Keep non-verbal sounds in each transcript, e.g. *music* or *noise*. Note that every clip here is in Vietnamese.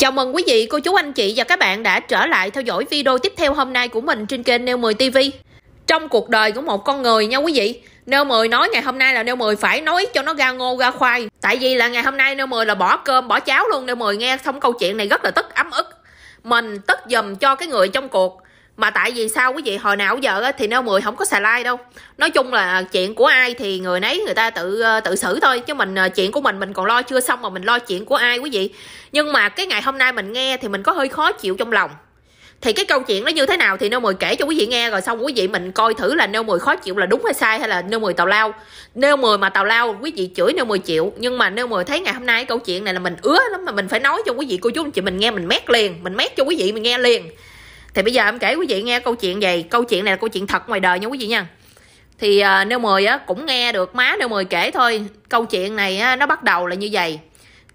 Chào mừng quý vị, cô chú, anh chị và các bạn đã trở lại theo dõi video tiếp theo hôm nay của mình trên kênh Neo 10 TV. Trong cuộc đời của một con người nha quý vị, Neo 10 nói ngày hôm nay là Neo 10 phải nói cho nó ra ngô ra khoai. Tại vì là ngày hôm nay Neo 10 là bỏ cơm, bỏ cháo luôn. Neo 10 nghe xong câu chuyện này rất là tức ấm ức. Mình tức dùm cho cái người trong cuộc mà tại vì sao quý vị hồi nào giờ thì nêu 10 không có xài like đâu nói chung là chuyện của ai thì người nấy người ta tự ờ, tự xử thôi chứ mình ờ, chuyện của mình mình còn lo chưa xong mà mình lo chuyện của ai quý vị nhưng mà cái ngày hôm nay mình nghe thì mình có hơi khó chịu trong lòng thì cái câu chuyện nó như thế nào thì nêu 10 kể cho quý vị nghe rồi xong quý vị mình coi thử là nêu 10 khó chịu là đúng hay sai hay là nêu 10 tào lao nêu 10 mà tào lao quý vị chửi nêu 10 chịu nhưng mà nêu 10 thấy ngày hôm nay câu chuyện này là mình ứa lắm mà mình phải nói cho quý vị cô chú anh chị mình nghe mình mét liền mình mét cho quý vị mình nghe liền thì bây giờ em kể quý vị nghe câu chuyện gì câu chuyện này là câu chuyện thật ngoài đời nha quý vị nha thì à, nêu mười á cũng nghe được má nêu mười kể thôi câu chuyện này á, nó bắt đầu là như vậy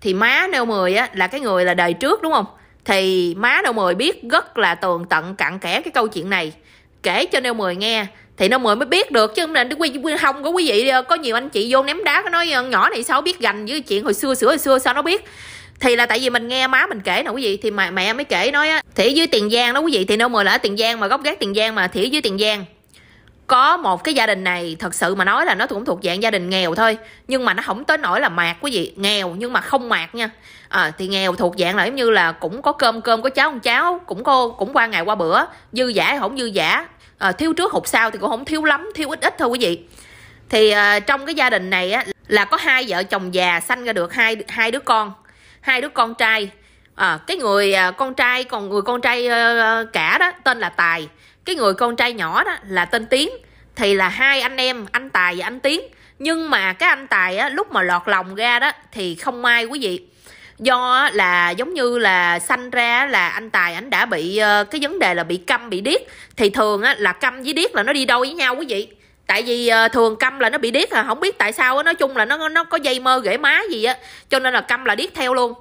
thì má nêu mười á là cái người là đời trước đúng không thì má nêu mười biết rất là tường tận cặn kẽ cái câu chuyện này kể cho nêu mười nghe thì nó mười mới biết được chứ không là quy không có quý vị có nhiều anh chị vô ném đá nó nói nhỏ này sao biết gành với chuyện hồi xưa sửa hồi xưa sao nó biết thì là tại vì mình nghe má mình kể nè quý vị thì mà mẹ mới kể nói á thì dưới tiền giang đó quý vị thì nô mời là ở tiền giang mà gốc gác tiền giang mà thì dưới tiền giang có một cái gia đình này thật sự mà nói là nó cũng thuộc dạng gia đình nghèo thôi nhưng mà nó không tới nỗi là mạc quý vị nghèo nhưng mà không mạc nha à, thì nghèo thuộc dạng là giống như là cũng có cơm cơm có cháo ăn cháo cũng có cũng qua ngày qua bữa dư giả hay không dư giả à, thiếu trước hụt sau thì cũng không thiếu lắm thiếu ít ít thôi quý vị thì à, trong cái gia đình này á là có hai vợ chồng già sanh ra được hai hai đứa con hai đứa con trai à, cái người à, con trai còn người con trai à, cả đó tên là tài cái người con trai nhỏ đó là tên tiến thì là hai anh em anh tài và anh tiến nhưng mà cái anh tài á, lúc mà lọt lòng ra đó thì không may quý vị do là giống như là sanh ra là anh tài ảnh đã bị ờ, cái vấn đề là bị câm bị điếc thì thường á, là câm với điếc là nó đi đôi với nhau quý vị tại vì ờ, thường câm là nó bị điếc à không biết tại sao đó. nói chung là nó nó có dây mơ rễ má gì á cho nên là câm là điếc theo luôn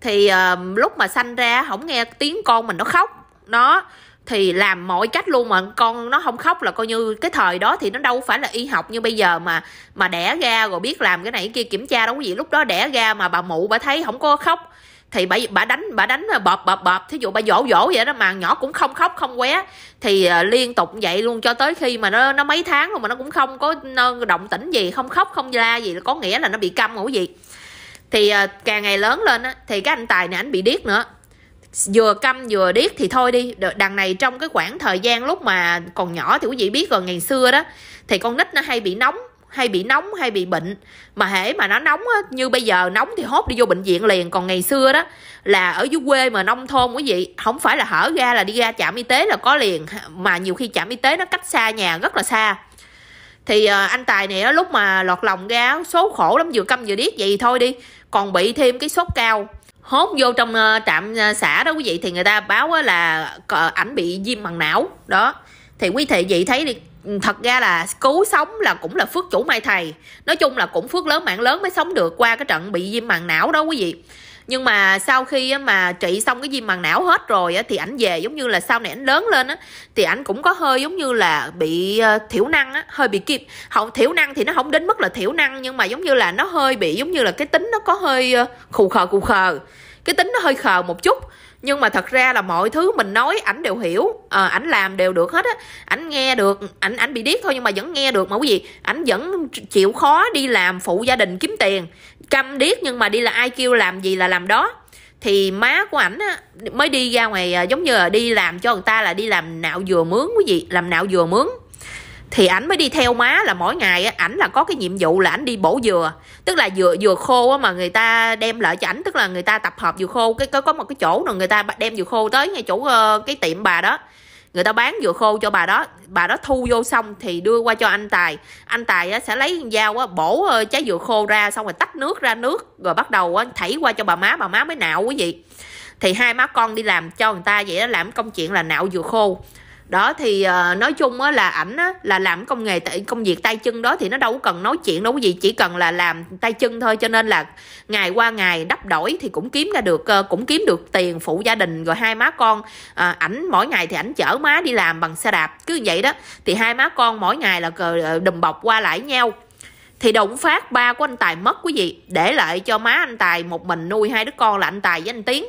thì ờ, lúc mà sanh ra không nghe tiếng con mình nó khóc nó thì làm mọi cách luôn mà con nó không khóc là coi như cái thời đó thì nó đâu phải là y học như bây giờ mà mà đẻ ra rồi biết làm cái này cái kia kiểm tra đâu có gì lúc đó đẻ ra mà bà mụ bà thấy không có khóc thì bà, bà đánh bà đánh à, bọp bọp bọp thí dụ bà dỗ dỗ vậy đó mà nhỏ cũng không khóc không qué thì à, liên tục vậy luôn cho tới khi mà nó nó mấy tháng rồi mà nó cũng không có động tĩnh gì không khóc không la gì có nghĩa là nó bị câm ngủ gì thì à, càng ngày lớn lên á thì cái anh tài này anh bị điếc nữa vừa câm vừa điếc thì thôi đi đằng này trong cái khoảng thời gian lúc mà còn nhỏ thì quý vị biết rồi ngày xưa đó thì con nít nó hay bị nóng hay bị nóng hay bị bệnh mà hễ mà nó nóng á, như bây giờ nóng thì hốt đi vô bệnh viện liền còn ngày xưa đó là ở dưới quê mà nông thôn quý vị không phải là hở ra là đi ra trạm y tế là có liền mà nhiều khi trạm y tế nó cách xa nhà rất là xa thì ờ, anh tài này đó, lúc mà lọt lòng ra số khổ lắm vừa câm vừa điếc vậy thôi đi còn bị thêm cái sốt cao hốt vô trong ờ, trạm ờ, xã đó quý vị thì người ta báo là ảnh bị viêm màng não đó thì quý thị vậy thấy đi thật ra là cứu sống là cũng là phước chủ may thầy nói chung là cũng phước lớn mạng lớn mới sống được qua cái trận bị viêm màng não đó quý vị nhưng mà sau khi mà trị xong cái viêm màng não hết rồi thì ảnh về giống như là sau này ảnh lớn lên á thì ảnh cũng có hơi giống như là bị ờ, thiểu năng á hơi bị kim không thiểu năng thì nó không đến mức là thiểu năng nhưng mà giống như là nó hơi bị giống như là cái tính nó có hơi ờ, khù khờ khù khờ cái tính nó hơi khờ một chút nhưng mà thật ra là mọi thứ mình nói ảnh đều hiểu à, ảnh làm đều được hết á ảnh nghe được ảnh ảnh bị điếc thôi nhưng mà vẫn nghe được mà quý vị ảnh vẫn chịu khó đi làm phụ gia đình kiếm tiền câm điếc nhưng mà đi là ai kêu làm gì là làm đó thì má của ảnh á, mới đi ra ngoài à, giống như là đi làm cho người ta là đi làm nạo dừa mướn quý vị làm nạo dừa mướn thì ảnh mới đi theo má là mỗi ngày ảnh là có cái nhiệm vụ là ảnh đi bổ dừa tức là dừa dừa khô á mà người ta đem lại cho ảnh tức là người ta tập hợp dừa khô cái có có một cái chỗ nào người ta đem dừa khô tới ngay chỗ ờ, cái tiệm bà đó người ta bán dừa khô cho bà đó bà đó thu vô xong thì đưa qua cho anh tài anh tài sẽ lấy dao bổ ờ, trái dừa khô ra xong rồi tách nước ra nước rồi bắt đầu thảy qua cho bà má bà má mới nạo quý vị thì hai má con đi làm cho người ta vậy đó làm công chuyện là nạo dừa khô đó thì uh, nói chung á là ảnh á là làm công nghề tại công việc tay chân đó thì nó đâu cần nói chuyện đâu có gì chỉ cần là làm tay chân thôi cho nên là ngày qua ngày đắp đổi thì cũng kiếm ra được uh, cũng kiếm được tiền phụ gia đình rồi hai má con à, ảnh mỗi ngày thì ảnh chở má đi làm bằng xe đạp cứ vậy đó thì hai má con mỗi ngày là đùm bọc qua lại nhau thì đụng phát ba của anh tài mất quý vị để lại cho má anh tài một mình nuôi hai đứa con là anh tài với anh tiến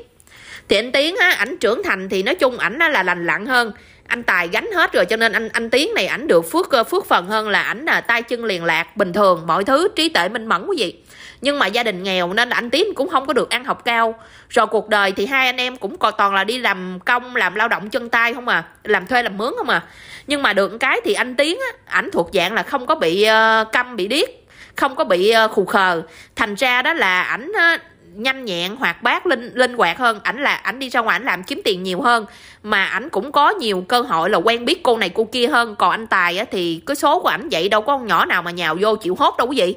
thì anh tiến á ảnh trưởng thành thì nói chung ảnh là lành lặn hơn anh tài gánh hết rồi cho nên anh anh tiến này ảnh được phước ờ, phước phần hơn là ảnh là tay chân liền lạc bình thường mọi thứ trí tuệ minh mẫn quý vị nhưng mà gia đình nghèo nên anh tiến cũng không có được ăn học cao rồi cuộc đời thì hai anh em cũng còn toàn là đi làm công làm lao động chân tay không à làm thuê làm mướn không à nhưng mà được cái thì anh tiến á ảnh thuộc dạng là không có bị uh, câm bị điếc không có bị uh, khù khờ thành ra đó là ảnh uh, nhanh nhẹn hoạt bát linh linh hoạt hơn ảnh là ảnh đi ra ngoài ảnh làm kiếm tiền nhiều hơn mà ảnh cũng có nhiều cơ hội là quen biết cô này cô kia hơn còn anh tài á, thì cái số của ảnh vậy đâu có con nhỏ nào mà nhào vô chịu hốt đâu quý vị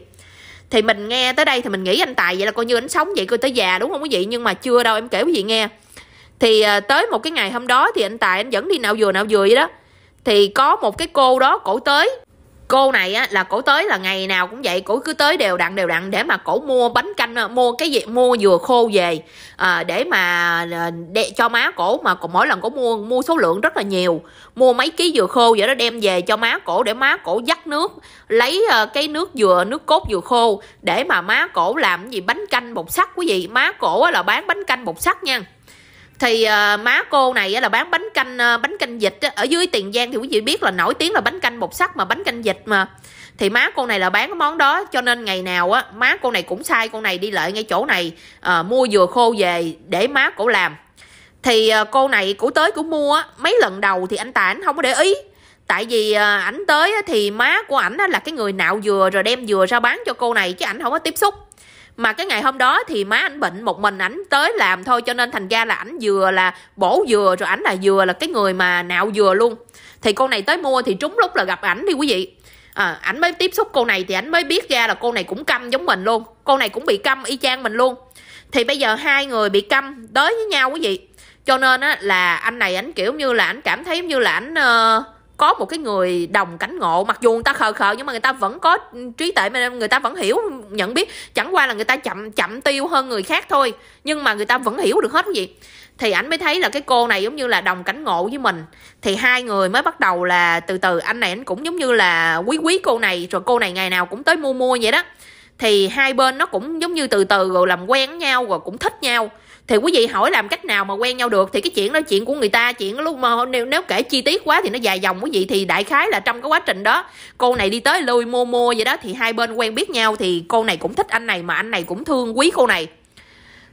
thì mình nghe tới đây thì mình nghĩ anh tài vậy là coi như ảnh sống vậy coi tới già đúng không quý vị nhưng mà chưa đâu em kể quý vị nghe thì ờ, tới một cái ngày hôm đó thì anh tài anh vẫn đi nạo dừa nạo dừa vậy đó thì có một cái cô đó cổ tới cô này á là cổ tới là ngày nào cũng vậy cổ cứ tới đều đặn đều đặn để mà cổ mua bánh canh à, mua cái gì mua dừa khô về à, để mà à, để cho má cổ mà còn mỗi lần cổ mua mua số lượng rất là nhiều mua mấy ký dừa khô vậy đó đem về cho má cổ để má cổ dắt nước lấy à, cái nước dừa nước cốt dừa khô để mà má cổ làm gì bánh canh bột sắt quý vị má cổ là bán bánh canh bột sắt nha thì uh, má cô này là bán bánh canh uh, bánh canh vịt ở dưới tiền giang thì quý vị biết là nổi tiếng là bánh canh bột sắc mà bánh canh vịt mà thì má cô này là bán cái món đó cho nên ngày nào á má cô này cũng sai cô này đi lại ngay chỗ này uh, mua dừa khô về để má cổ làm thì uh, cô này cổ tới cũng mua á mấy lần đầu thì anh ta anh không có để ý tại vì ảnh tới thì má của ảnh là cái người nạo dừa rồi đem dừa ra bán cho cô này chứ ảnh không có tiếp xúc mà cái ngày hôm đó thì má ảnh bệnh một mình ảnh tới làm thôi cho nên thành ra là ảnh vừa là bổ dừa rồi ảnh là vừa là cái người mà nạo dừa luôn thì cô này tới mua thì trúng lúc là gặp ảnh đi quý vị à, ảnh mới tiếp xúc cô này thì ảnh mới biết ra là cô này cũng câm giống mình luôn cô này cũng bị câm y chang mình luôn thì bây giờ hai người bị câm tới với nhau quý vị cho nên á là anh này ảnh kiểu như là ảnh cảm thấy như là ảnh uh, có một cái người đồng cảnh ngộ mặc dù người ta khờ khờ nhưng mà người ta vẫn có trí tuệ mà người ta vẫn hiểu nhận biết chẳng qua là người ta chậm chậm tiêu hơn người khác thôi nhưng mà người ta vẫn hiểu được hết cái gì thì ảnh mới thấy là cái cô này giống như là đồng cảnh ngộ với mình thì hai người mới bắt đầu là từ từ anh này anh cũng giống như là quý quý cô này rồi cô này ngày nào cũng tới mua mua vậy đó thì hai bên nó cũng giống như từ từ rồi làm quen với nhau rồi cũng thích nhau thì quý vị hỏi làm cách nào mà quen nhau được thì cái chuyện đó chuyện của người ta chuyện lúc mà nếu, nếu kể chi tiết quá thì nó dài dòng quý vị thì đại khái là trong cái quá trình đó cô này đi tới lui mua mua vậy đó thì hai bên quen biết nhau thì cô này cũng thích anh này mà anh này cũng thương quý cô này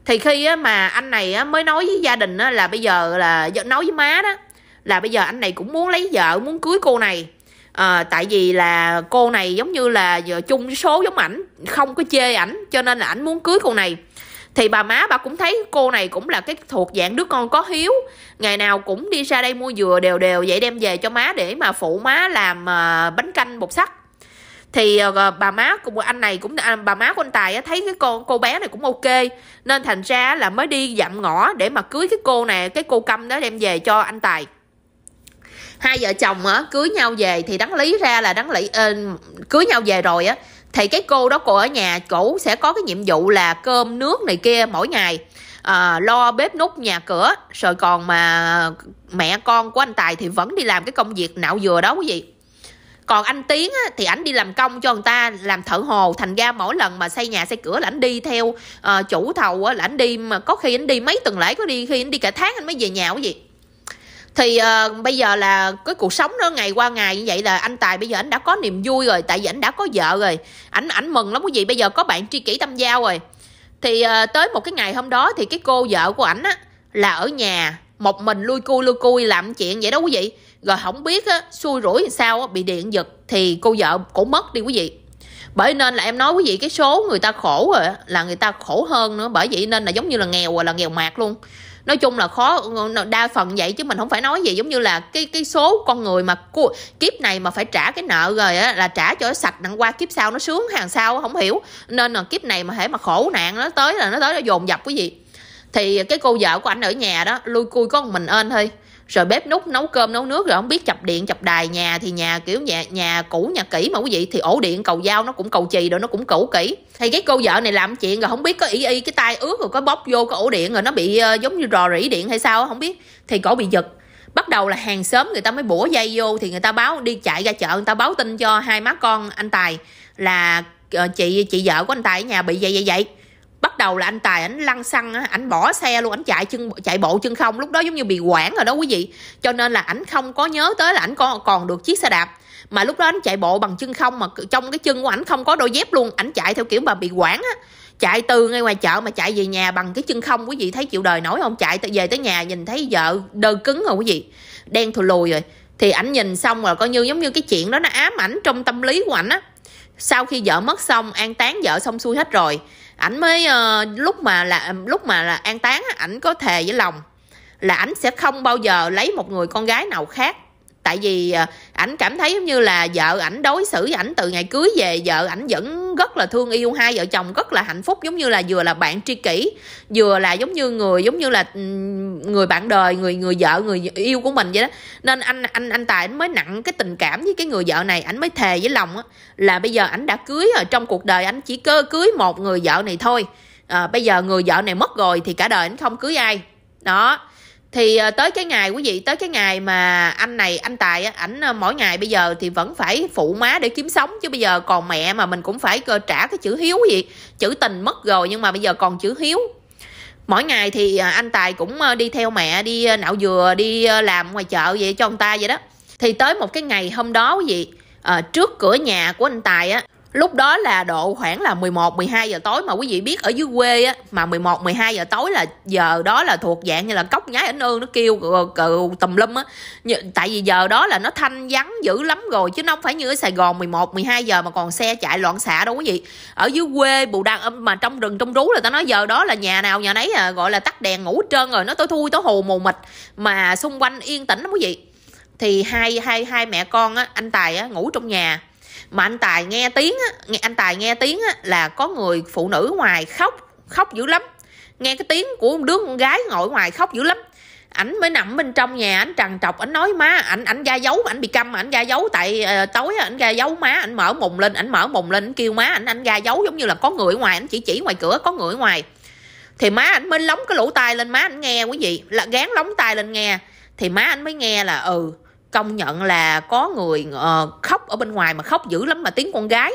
thì khi mà anh này mới nói với gia đình là bây giờ là nói với má đó là bây giờ anh này cũng muốn lấy vợ muốn cưới cô này à, tại vì là cô này giống như là giờ chung số giống ảnh không có chê ảnh cho nên là ảnh muốn cưới cô này thì bà má bà cũng thấy cô này cũng là cái thuộc dạng đứa con có hiếu ngày nào cũng đi ra đây mua dừa đều đều vậy đem về cho má để mà phụ má làm ờ, bánh canh bột sắt thì ờ, bà má của anh này cũng bà má của anh tài thấy cái con cô bé này cũng ok nên thành ra là mới đi dặm ngõ để mà cưới cái cô này cái cô câm đó đem về cho anh tài hai vợ chồng á cưới nhau về thì đáng lý ra là đáng lý uh, cưới nhau về rồi á thì cái cô đó cô ở nhà cổ sẽ có cái nhiệm vụ là cơm nước này kia mỗi ngày à, lo bếp nút nhà cửa rồi còn mà mẹ con của anh tài thì vẫn đi làm cái công việc nạo dừa đó quý vị còn anh tiến á, thì ảnh đi làm công cho người ta làm thợ hồ thành ra mỗi lần mà xây nhà xây cửa là ảnh đi theo uh, chủ thầu á, là ảnh đi mà có khi ảnh đi mấy tuần lễ có đi khi ảnh đi cả tháng anh mới về nhà quý vị thì uh, bây giờ là cái cuộc sống nó ngày qua ngày như vậy là anh tài bây giờ anh đã có niềm vui rồi tại vì anh đã có vợ rồi ảnh ảnh mừng lắm quý vị bây giờ có bạn tri kỷ tâm giao rồi thì uh, tới một cái ngày hôm đó thì cái cô vợ của ảnh á là ở nhà một mình lui cui lui cui làm chuyện vậy đó quý vị rồi không biết á xui rủi làm sao á, bị điện giật thì cô vợ cũng mất đi quý vị bởi nên là em nói quý vị cái số người ta khổ rồi là người ta khổ hơn nữa bởi vậy nên là giống như là nghèo rồi là nghèo mạt luôn nói chung là khó ờ, đa phần vậy chứ mình không phải nói gì giống như là cái cái số con người mà kiếp này mà phải trả cái nợ rồi á là trả cho sạch đặng qua kiếp sau nó sướng hàng sau không hiểu nên là kiếp này mà hễ mà khổ nạn nó tới là nó tới nó dồn dập cái gì thì cái cô vợ của anh ở nhà đó lui cui có một mình ên thôi rồi bếp nút nấu cơm nấu nước rồi không biết chập điện chập đài nhà thì nhà kiểu nhà nhà cũ nhà kỹ mà quý vị thì ổ điện cầu dao nó cũng cầu chì rồi nó cũng cũ kỹ thì cái cô vợ này làm chuyện rồi không biết có ý y cái tay ướt rồi có bóp vô cái ổ điện rồi nó bị uh, giống như rò rỉ điện hay sao không biết thì cổ bị giật bắt đầu là hàng xóm người ta mới bủa dây vô thì người ta báo đi chạy ra chợ người ta báo tin cho hai má con anh tài là uh, chị chị vợ của anh tài ở nhà bị vậy vậy vậy bắt đầu là anh tài ảnh lăn xăng ảnh bỏ xe luôn ảnh chạy chân chạy bộ chân không lúc đó giống như bị quản rồi đó quý vị cho nên là ảnh không có nhớ tới là ảnh còn còn được chiếc xe đạp mà lúc đó ảnh chạy bộ bằng chân không mà trong cái chân của ảnh không có đôi dép luôn ảnh chạy theo kiểu mà bị quản á chạy từ ngay ngoài chợ mà chạy về nhà bằng cái chân không quý vị thấy chịu đời nổi không chạy về tới nhà nhìn thấy vợ đơ cứng rồi quý vị đen thù lùi rồi thì ảnh nhìn xong rồi coi như giống như cái chuyện đó nó ám ảnh trong tâm lý của ảnh á sau khi vợ mất xong an tán vợ xong xuôi hết rồi ảnh mới uh, lúc mà là lúc mà là an táng ảnh có thề với lòng là ảnh sẽ không bao giờ lấy một người con gái nào khác tại vì ờ, ảnh cảm thấy giống như là vợ ảnh đối xử với ảnh từ ngày cưới về vợ ảnh vẫn rất là thương yêu hai vợ chồng rất là hạnh phúc giống như là vừa là bạn tri kỷ vừa là giống như người giống như là người bạn đời người người vợ người yêu của mình vậy đó nên anh anh anh tài ảnh mới nặng cái tình cảm với cái người vợ này ảnh mới thề với lòng á là bây giờ ảnh đã cưới rồi trong cuộc đời ảnh chỉ cơ cưới một người vợ này thôi à, bây giờ người vợ này mất rồi thì cả đời ảnh không cưới ai đó thì ờ, tới cái ngày quý vị tới cái ngày mà anh này anh tài ảnh ờ, mỗi ngày bây giờ thì vẫn phải phụ má để kiếm sống chứ bây giờ còn mẹ mà mình cũng phải ờ, trả cái chữ hiếu gì chữ tình mất rồi nhưng mà bây giờ còn chữ hiếu mỗi ngày thì anh tài cũng đi theo mẹ đi nạo dừa đi làm ngoài chợ vậy cho ông ta vậy đó thì tới một cái ngày hôm đó quý vị trước cửa nhà của anh tài á lúc đó là độ khoảng là 11 12 giờ tối mà quý vị biết ở dưới quê á mà 11 12 giờ tối là giờ đó là thuộc dạng như là cốc nhái ảnh ương nó kêu cừ tùm lum á tại vì giờ đó là nó thanh vắng dữ lắm rồi chứ nó không phải như ở Sài Gòn 11 12 giờ mà còn xe chạy loạn xạ đâu quý vị ở dưới quê bù đăng mà trong rừng trong rú là tao nói giờ đó là nhà nào nhà nấy à, gọi là tắt đèn ngủ trơn rồi nó tối thui tối hù mù mịt mà xung quanh yên tĩnh lắm quý vị thì hai hai hai mẹ con á anh tài á ngủ trong nhà mà anh tài nghe tiếng á nghe anh tài nghe tiếng á là có người phụ nữ ngoài khóc khóc dữ lắm nghe cái tiếng của đứa con gái ngồi ngoài khóc dữ lắm ảnh mới nằm bên trong nhà ảnh trằn trọc ảnh nói má ảnh ảnh ra dấu ảnh bị câm ảnh ra dấu tại uh, tối ảnh ra dấu má ảnh mở mùng lên ảnh mở mùng lên ảnh kêu má ảnh ảnh ra dấu giống như là có người ngoài ảnh chỉ chỉ ngoài cửa có người ngoài thì má ảnh mới lóng cái lỗ tai lên má ảnh nghe quý vị là gán lóng tai lên nghe thì má ảnh mới nghe là ừ công nhận là có người uh, khóc ở bên ngoài mà khóc dữ lắm mà tiếng con gái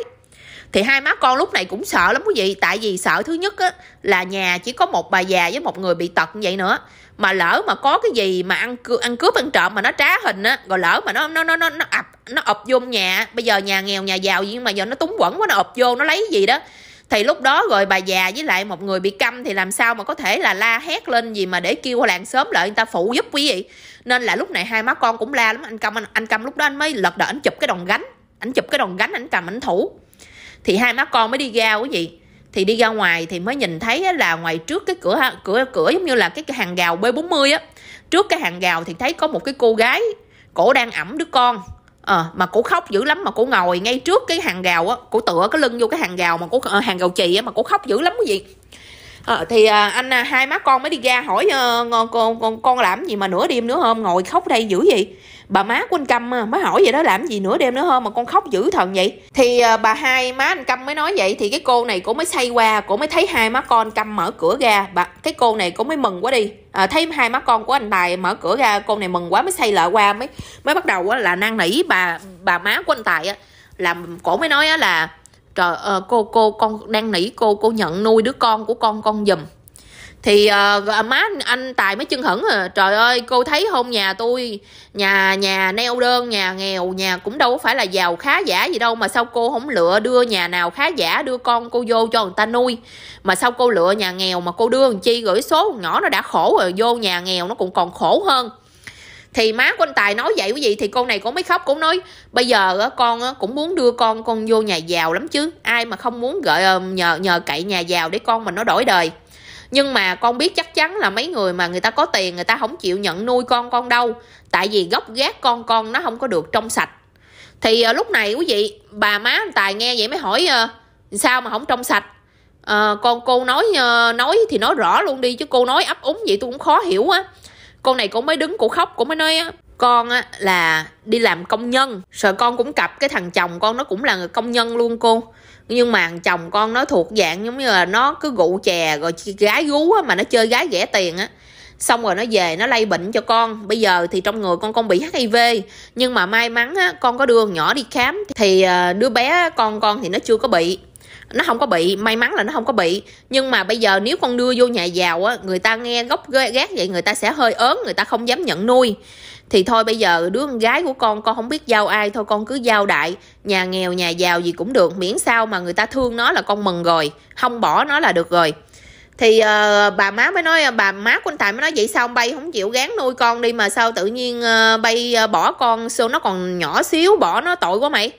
thì hai má con lúc này cũng sợ lắm quý vị tại vì sợ thứ nhất á, là nhà chỉ có một bà già với một người bị tật như vậy nữa mà lỡ mà có cái gì mà ăn cướp ăn cướp ăn trộm mà nó trá hình á rồi lỡ mà nó nó nó nó nó ập nó ập vô nhà bây giờ nhà nghèo nhà giàu nhưng mà giờ nó túng quẩn quá nó ập vô nó lấy gì đó thì lúc đó rồi bà già với lại một người bị câm thì làm sao mà có thể là la hét lên gì mà để kêu làng xóm lại người ta phụ giúp quý vị nên là lúc này hai má con cũng la lắm anh câm anh, anh câm lúc đó anh mới lật đợi anh chụp cái đòn gánh anh chụp cái đòn gánh anh cầm anh thủ thì hai má con mới đi ra quý vị thì đi ra ngoài thì mới nhìn thấy là ngoài trước cái cửa cửa cửa giống như là cái, cái hàng gào B40 á trước cái hàng gào thì thấy có một cái cô gái cổ đang ẩm đứa con à, mà cổ khóc dữ lắm mà cổ ngồi ngay trước cái hàng gào á cổ tựa cái lưng vô cái hàng gào mà cổ ờ, hàng gào chì á mà cổ khóc dữ lắm quý vị à, thì à, anh à, hai má con mới đi ra hỏi à, con, con con làm gì mà nửa đêm nữa không ngồi khóc đây dữ gì bà má của anh câm à, mới hỏi vậy đó làm gì nửa đêm nữa không mà con khóc dữ thần vậy thì à, bà hai má anh câm mới nói vậy thì cái cô này cũng mới say qua cũng mới thấy hai má con câm mở cửa ra bà cái cô này cũng mới mừng quá đi à, thấy hai má con của anh tài mở cửa ra cô này mừng quá mới say lợ qua mới mới bắt đầu là năn nỉ bà bà má của anh tài á làm cổ mới nói là trời uh, cô cô con đang nỉ cô cô nhận nuôi đứa con của con con giùm thì uh, má anh tài mới chân hẳn à trời ơi cô thấy không nhà tôi nhà nhà neo đơn nhà nghèo nhà cũng đâu phải là giàu khá giả gì đâu mà sao cô không lựa đưa nhà nào khá giả đưa con cô vô cho người ta nuôi mà sao cô lựa nhà nghèo mà cô đưa làm chi gửi số nhỏ nó đã khổ rồi vô nhà nghèo nó cũng còn khổ hơn thì má của anh tài nói vậy quý vị thì con này cũng mới khóc cũng nói bây giờ con cũng muốn đưa con con vô nhà giàu lắm chứ ai mà không muốn gợi ờ, nhờ nhờ cậy nhà giàu để con mình nó đổi đời nhưng mà con biết chắc chắn là mấy người mà người ta có tiền người ta không chịu nhận nuôi con con đâu tại vì gốc gác con con nó không có được trong sạch thì ờ, lúc này quý vị bà má anh tài nghe vậy mới hỏi ờ, sao mà không trong sạch à, con cô nói nói thì nói rõ luôn đi chứ cô nói ấp úng vậy tôi cũng khó hiểu á con này cũng mới đứng cổ khóc cũng mới nói á con á là đi làm công nhân sợ con cũng cặp cái thằng chồng con nó cũng là người công nhân luôn cô nhưng mà thằng chồng con nó thuộc dạng giống như là nó cứ gụ chè rồi gái gú á mà nó chơi gái rẻ tiền á xong rồi nó về nó lây bệnh cho con bây giờ thì trong người con con bị hiv nhưng mà may mắn á con có đưa nhỏ đi khám thì ờ, đứa bé con con thì nó chưa có bị nó không có bị may mắn là nó không có bị nhưng mà bây giờ nếu con đưa vô nhà giàu á người ta nghe gốc gác vậy người ta sẽ hơi ớn người ta không dám nhận nuôi thì thôi bây giờ đứa con gái của con con không biết giao ai thôi con cứ giao đại nhà nghèo nhà giàu gì cũng được miễn sao mà người ta thương nó là con mừng rồi không bỏ nó là được rồi thì uh, bà má mới nói bà má của anh tài mới nói vậy sao ông bay không chịu gán nuôi con đi mà sao tự nhiên uh, bay uh, bỏ con sao nó còn nhỏ xíu bỏ nó tội quá mày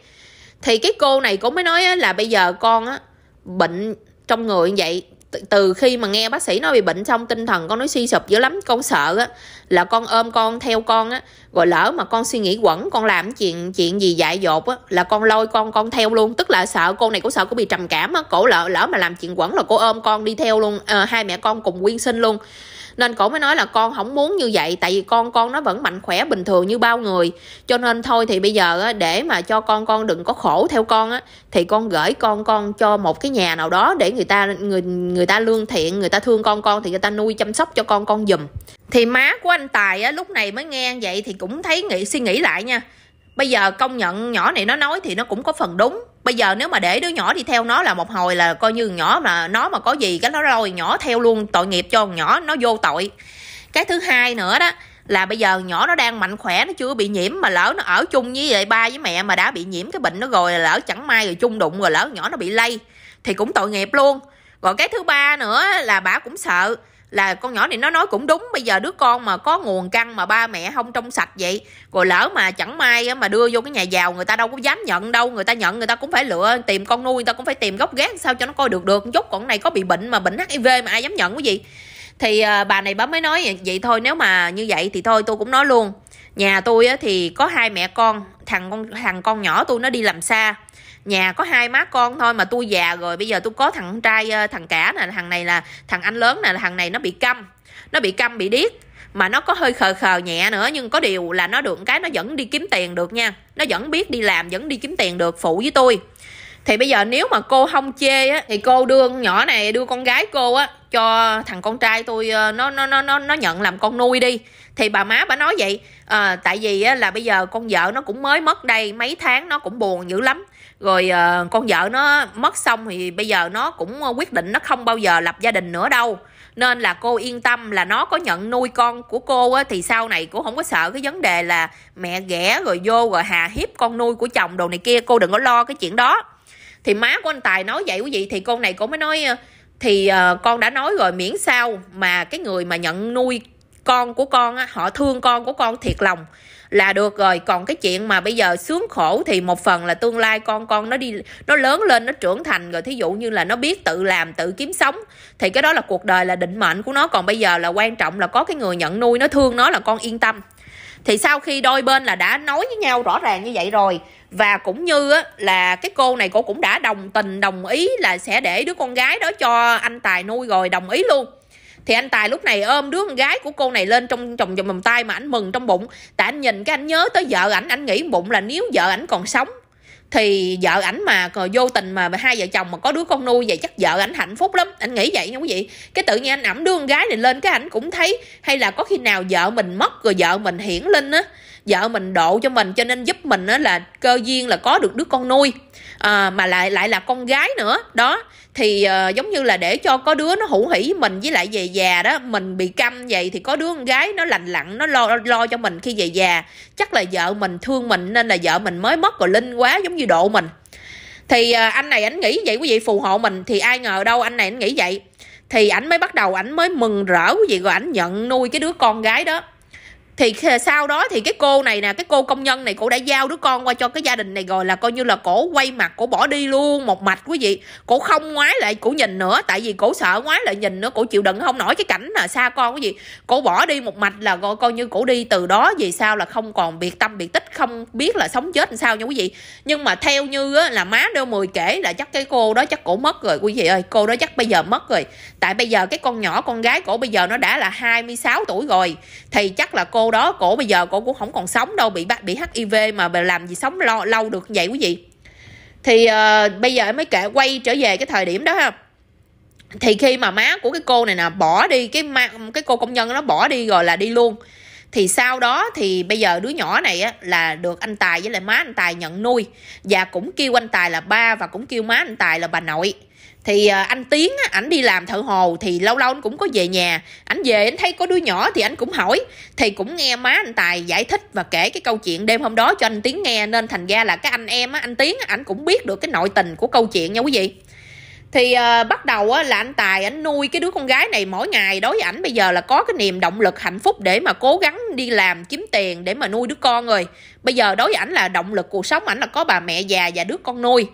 thì cái cô này cũng mới nói là bây giờ con á bệnh trong người như vậy từ khi mà nghe bác sĩ nói bị bệnh xong tinh thần con nói suy sụp dữ lắm con sợ á là con ôm con theo con á rồi lỡ mà con suy nghĩ quẩn con làm chuyện chuyện gì dại dột á là con lôi con con theo luôn tức là sợ cô này cũng sợ cô bị trầm cảm á cổ lỡ lỡ mà làm chuyện quẩn là cô ôm con đi theo luôn à, hai mẹ con cùng quyên sinh luôn nên cổ mới nói là con không muốn như vậy tại vì con con nó vẫn mạnh khỏe bình thường như bao người cho nên thôi thì bây giờ để mà cho con con đừng có khổ theo con á thì con gửi con con cho một cái nhà nào đó để người ta người người ta lương thiện người ta thương con con thì người ta nuôi chăm sóc cho con con giùm thì má của anh tài á, lúc này mới nghe vậy thì cũng thấy nghĩ suy nghĩ lại nha bây giờ công nhận nhỏ này nó nói thì nó cũng có phần đúng bây giờ nếu mà để đứa nhỏ đi theo nó là một hồi là coi như nhỏ mà nó mà có gì cái nó lôi nhỏ theo luôn tội nghiệp cho nhỏ nó vô tội cái thứ hai nữa đó là bây giờ nhỏ nó đang mạnh khỏe nó chưa bị nhiễm mà lỡ nó ở chung với vậy ba với mẹ mà đã bị nhiễm cái bệnh nó rồi lỡ chẳng may rồi chung đụng rồi lỡ nhỏ nó bị lây thì cũng tội nghiệp luôn còn cái thứ ba nữa là bà cũng sợ là con nhỏ này nó nói cũng đúng bây giờ đứa con mà có nguồn căng mà ba mẹ không trong sạch vậy rồi lỡ mà chẳng may mà đưa vô cái nhà giàu người ta đâu có dám nhận đâu người ta nhận người ta cũng phải lựa tìm con nuôi người ta cũng phải tìm gốc gác sao cho nó coi được được chút còn này có bị bệnh mà bệnh hiv mà ai dám nhận cái gì thì à, bà này bà mới nói vậy thôi nếu mà như vậy thì thôi tôi cũng nói luôn nhà tôi thì có hai mẹ con thằng con thằng con nhỏ tôi nó đi làm xa nhà có hai má con thôi mà tôi già rồi bây giờ tôi có thằng trai ờ, thằng cả nè thằng này là thằng anh lớn nè thằng này nó bị câm nó bị câm bị điếc mà nó có hơi khờ khờ nhẹ nữa nhưng có điều là nó được cái nó vẫn đi kiếm tiền được nha nó vẫn biết đi làm vẫn đi kiếm tiền được phụ với tôi thì bây giờ nếu mà cô không chê á thì cô đưa con nhỏ này đưa con gái cô á cho thằng con trai tôi ờ, nó nó nó nó nó nhận làm con nuôi đi thì bà má bà nói vậy à, tại vì á, là bây giờ con vợ nó cũng mới mất đây mấy tháng nó cũng buồn dữ lắm rồi ờ, con vợ nó mất xong thì bây giờ nó cũng ờ, quyết định nó không bao giờ lập gia đình nữa đâu nên là cô yên tâm là nó có nhận nuôi con của cô á, thì sau này cũng không có sợ cái vấn đề là mẹ ghẻ rồi vô rồi hà hiếp con nuôi của chồng đồ này kia cô đừng có lo cái chuyện đó thì má của anh tài nói vậy quý vị thì con này cũng mới nói ờ, thì con đã nói rồi miễn sao mà cái người mà nhận nuôi con của con á, họ thương con của con thiệt lòng là được rồi còn cái chuyện mà bây giờ sướng khổ thì một phần là tương lai con con nó đi nó lớn lên nó trưởng thành rồi thí dụ như là nó biết tự làm tự kiếm sống thì cái đó là cuộc đời là định mệnh của nó còn bây giờ là quan trọng là có cái người nhận nuôi nó thương nó là con yên tâm thì sau khi đôi bên là đã nói với nhau rõ ràng như vậy rồi và cũng như là cái cô này cô cũng đã đồng tình đồng ý là sẽ để đứa con gái đó cho anh tài nuôi rồi đồng ý luôn thì anh tài lúc này ôm đứa con gái của cô này lên trong chồng vòng vòng tay mà anh mừng trong bụng tại anh nhìn cái anh nhớ tới vợ ảnh anh nghĩ bụng là nếu vợ ảnh còn sống thì vợ ảnh mà vô tình mà hai vợ chồng mà có đứa con nuôi vậy chắc vợ ảnh hạnh phúc lắm anh nghĩ vậy nha quý vị cái tự nhiên anh ẩm đứa con gái này lên cái ảnh cũng thấy hay là có khi nào vợ mình mất rồi vợ mình hiển linh á vợ mình độ cho mình cho nên giúp mình á là cơ duyên là có được đứa con nuôi à, mà lại lại là con gái nữa đó thì à, giống như là để cho có đứa nó hữu hỉ mình với lại về già đó mình bị câm vậy thì có đứa con gái nó lành lặn nó lo lo cho mình khi về già chắc là vợ mình thương mình nên là vợ mình mới mất rồi linh quá giống như độ mình thì à, anh này anh nghĩ vậy quý vị phù hộ mình thì ai ngờ đâu anh này anh nghĩ vậy thì ảnh mới bắt đầu ảnh mới mừng rỡ quý vị rồi ảnh nhận nuôi cái đứa con gái đó thì sau đó thì cái cô này nè cái cô công nhân này cổ đã giao đứa con qua cho cái gia đình này rồi là coi như là cổ quay mặt cổ bỏ đi luôn một mạch quý vị cổ không ngoái lại cổ nhìn nữa tại vì cổ sợ ngoái lại nhìn nữa cổ chịu đựng không nổi cái cảnh là xa con quý vị cổ bỏ đi một mạch là coi, coi như cổ đi từ đó vì sao là không còn biệt tâm biệt tích không biết là sống chết làm sao nha quý vị nhưng mà theo như á, là má đeo mười kể là chắc cái cô đó chắc cổ mất rồi quý vị ơi cô đó chắc bây giờ mất rồi tại bây giờ cái con nhỏ con gái cổ bây giờ nó đã là 26 tuổi rồi thì chắc là cô đó cổ bây giờ cổ cũng không còn sống đâu bị bị HIV mà làm gì sống lo lâu được vậy quý vị thì uh, bây giờ mới kể quay trở về cái thời điểm đó ha thì khi mà má của cái cô này nè bỏ đi cái ma, cái cô công nhân nó bỏ đi rồi là đi luôn thì sau đó thì bây giờ đứa nhỏ này á, là được anh tài với lại má anh tài nhận nuôi và cũng kêu anh tài là ba và cũng kêu má anh tài là bà nội thì ờ, anh tiến á ảnh đi làm thợ hồ thì lâu lâu anh cũng có về nhà ảnh về anh thấy có đứa nhỏ thì anh cũng hỏi thì cũng nghe má anh tài giải thích và kể cái câu chuyện đêm hôm đó cho anh tiến nghe nên thành ra là cái anh em á anh tiến á ảnh cũng biết được cái nội tình của câu chuyện nha quý vị thì ờ, bắt đầu á, là anh tài anh nuôi cái đứa con gái này mỗi ngày đối với ảnh bây giờ là có cái niềm động lực hạnh phúc để mà cố gắng đi làm kiếm tiền để mà nuôi đứa con rồi bây giờ đối với ảnh là động lực cuộc sống ảnh là có bà mẹ già và đứa con nuôi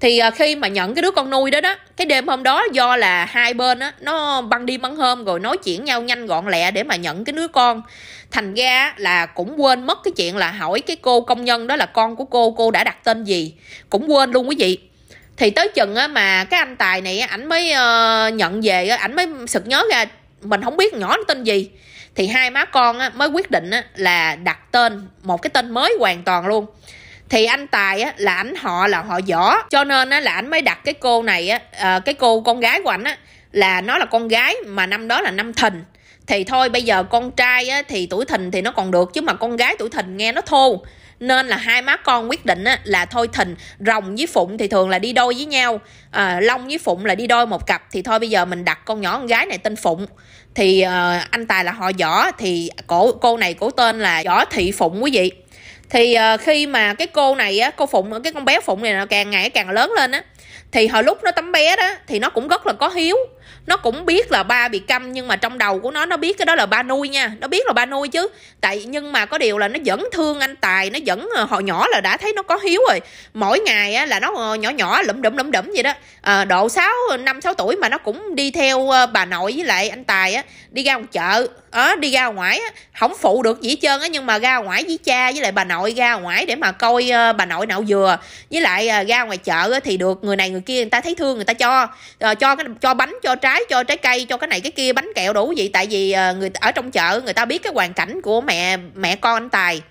thì à, khi mà nhận cái đứa con nuôi đó đó cái đêm hôm đó do là hai bên á nó băng đi băng hôm rồi nói chuyện nhau nhanh gọn lẹ để mà nhận cái đứa con thành ra là cũng quên mất cái chuyện là hỏi cái cô công nhân đó là con của cô cô đã đặt tên gì cũng quên luôn quý vị thì tới chừng á mà cái anh tài này ảnh mới ờ, nhận về ảnh mới sực nhớ ra mình không biết nhỏ nó tên gì thì hai má con á, mới quyết định á, là đặt tên một cái tên mới hoàn toàn luôn thì anh tài á là ảnh họ là họ võ cho nên á là ảnh mới đặt cái cô này á à, cái cô con gái của ảnh á là nó là con gái mà năm đó là năm thìn thì thôi bây giờ con trai á, thì tuổi thìn thì nó còn được chứ mà con gái tuổi thìn nghe nó thô nên là hai má con quyết định á, là thôi thìn rồng với phụng thì thường là đi đôi với nhau à, long với phụng là đi đôi một cặp thì thôi bây giờ mình đặt con nhỏ con gái này tên phụng thì à, anh tài là họ võ thì cổ cô này cổ tên là võ thị phụng quý vị thì uh, khi mà cái cô này á cô phụng cái con bé phụng này nó càng ngày càng lớn lên á thì hồi lúc nó tắm bé đó thì nó cũng rất là có hiếu nó cũng biết là ba bị câm nhưng mà trong đầu của nó nó biết cái đó là ba nuôi nha nó biết là ba nuôi chứ tại nhưng mà có điều là nó vẫn thương anh tài nó vẫn ờ, hồi nhỏ là đã thấy nó có hiếu rồi mỗi ngày á, là nó ờ, nhỏ nhỏ lụm đụm lụm đụm vậy đó à, độ sáu năm sáu tuổi mà nó cũng đi theo bà nội với lại anh tài á đi ra ngoài chợ á đi ra ngoài á không phụ được gì hết trơn á nhưng mà ra ngoài với cha với lại bà nội ra ngoài để mà coi bà nội nạo dừa với lại ra ngoài chợ á, thì được người này người kia người ta thấy thương người ta cho cho cái cho bánh cho cho trái cho trái cây cho cái này cái kia bánh kẹo đủ vậy tại vì ờ, người ở trong chợ người ta biết cái hoàn cảnh của mẹ mẹ con anh tài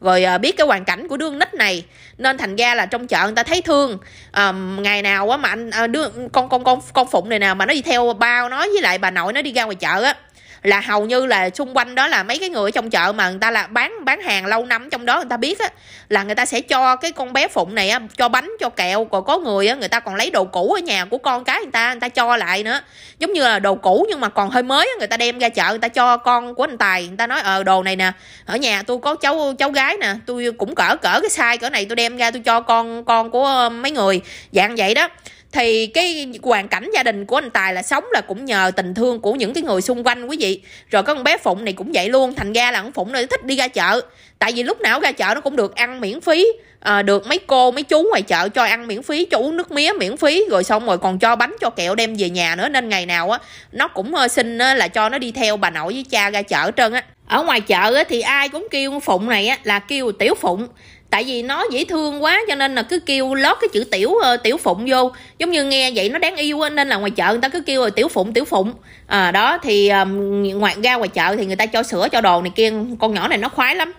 rồi ờ, biết cái hoàn cảnh của đương nít này nên thành ra là trong chợ người ta thấy thương à, ngày nào á mà anh ờ, đứa con con con con phụng này nào mà nó đi theo bao nó với lại bà nội nó đi ra ngoài chợ á là hầu như là xung quanh đó là mấy cái người ở trong chợ mà người ta là bán bán hàng lâu năm trong đó người ta biết á là người ta sẽ cho cái con bé phụng này á cho bánh cho kẹo còn có người á người ta còn lấy đồ cũ ở nhà của con cái người ta người ta cho lại nữa giống như là đồ cũ nhưng mà còn hơi mới người ta đem ra chợ người ta cho con của anh tài người ta nói ờ đồ này nè ở nhà tôi có cháu cháu gái nè tôi cũng cỡ cỡ cái size cỡ này tôi đem ra tôi cho con con của ờ, mấy người dạng vậy đó thì cái hoàn cảnh gia đình của anh tài là sống là cũng nhờ tình thương của những cái người xung quanh quý vị rồi con bé phụng này cũng vậy luôn thành ra là con phụng này thích đi ra chợ tại vì lúc nào ra chợ nó cũng được ăn miễn phí à, được mấy cô mấy chú ngoài chợ cho ăn miễn phí cho uống nước mía miễn phí rồi xong rồi còn cho bánh cho kẹo đem về nhà nữa nên ngày nào á nó cũng ờ, xin ờ, là cho nó đi theo bà nội với cha ra chợ hết trơn á ở ngoài chợ á, thì ai cũng kêu phụng này á, là kêu tiểu phụng tại vì nó dễ thương quá cho nên là cứ kêu lót cái chữ tiểu ờ, tiểu phụng vô giống như nghe vậy nó đáng yêu quá nên là ngoài chợ người ta cứ kêu rồi tiểu phụng tiểu phụng à, đó thì um, ngoài ra ngoài chợ thì người ta cho sữa cho đồ này kia con nhỏ này nó khoái lắm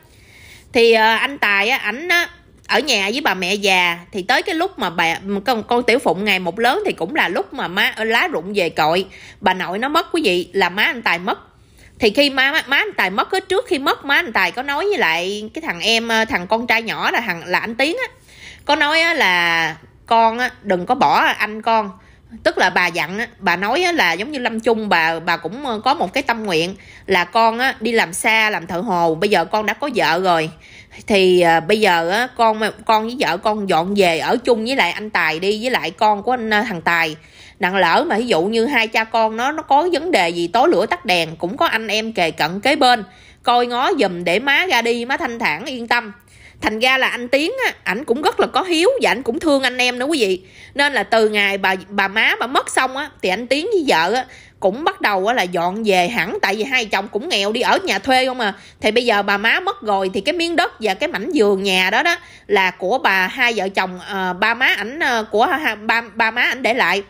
thì uh, anh tài á ảnh á ở nhà với bà mẹ già thì tới cái lúc mà bà con, con tiểu phụng ngày một lớn thì cũng là lúc mà má lá rụng về cội bà nội nó mất quý vị là má anh tài mất thì khi má má, má anh tài mất á trước khi mất má anh tài có nói với lại cái thằng em ờ, thằng con trai nhỏ là thằng là anh tiến á có nói á là con á đừng có bỏ anh con tức là bà dặn á bà nói á là giống như lâm chung bà bà cũng ờ, có một cái tâm nguyện là con á đi làm xa làm thợ hồ bây giờ con đã có vợ rồi thì à, bây giờ á, con con với vợ con dọn về ở chung với lại anh tài đi với lại con của anh thằng tài nặng lỡ mà ví dụ như hai cha con nó nó có vấn đề gì tối lửa tắt đèn cũng có anh em kề cận kế bên coi ngó giùm để má ra đi má thanh thản yên tâm thành ra là anh tiến á ảnh cũng rất là có hiếu và ảnh cũng thương anh em nữa quý vị nên là từ ngày bà bà má bà mất xong á thì anh tiến với vợ á cũng bắt đầu á là dọn về hẳn tại vì hai chồng cũng nghèo đi ở nhà thuê không à thì bây giờ bà má mất rồi thì cái miếng đất và cái mảnh vườn nhà đó đó là của bà hai vợ chồng à, ba má ảnh ờ, của ha, ba ba má ảnh để lại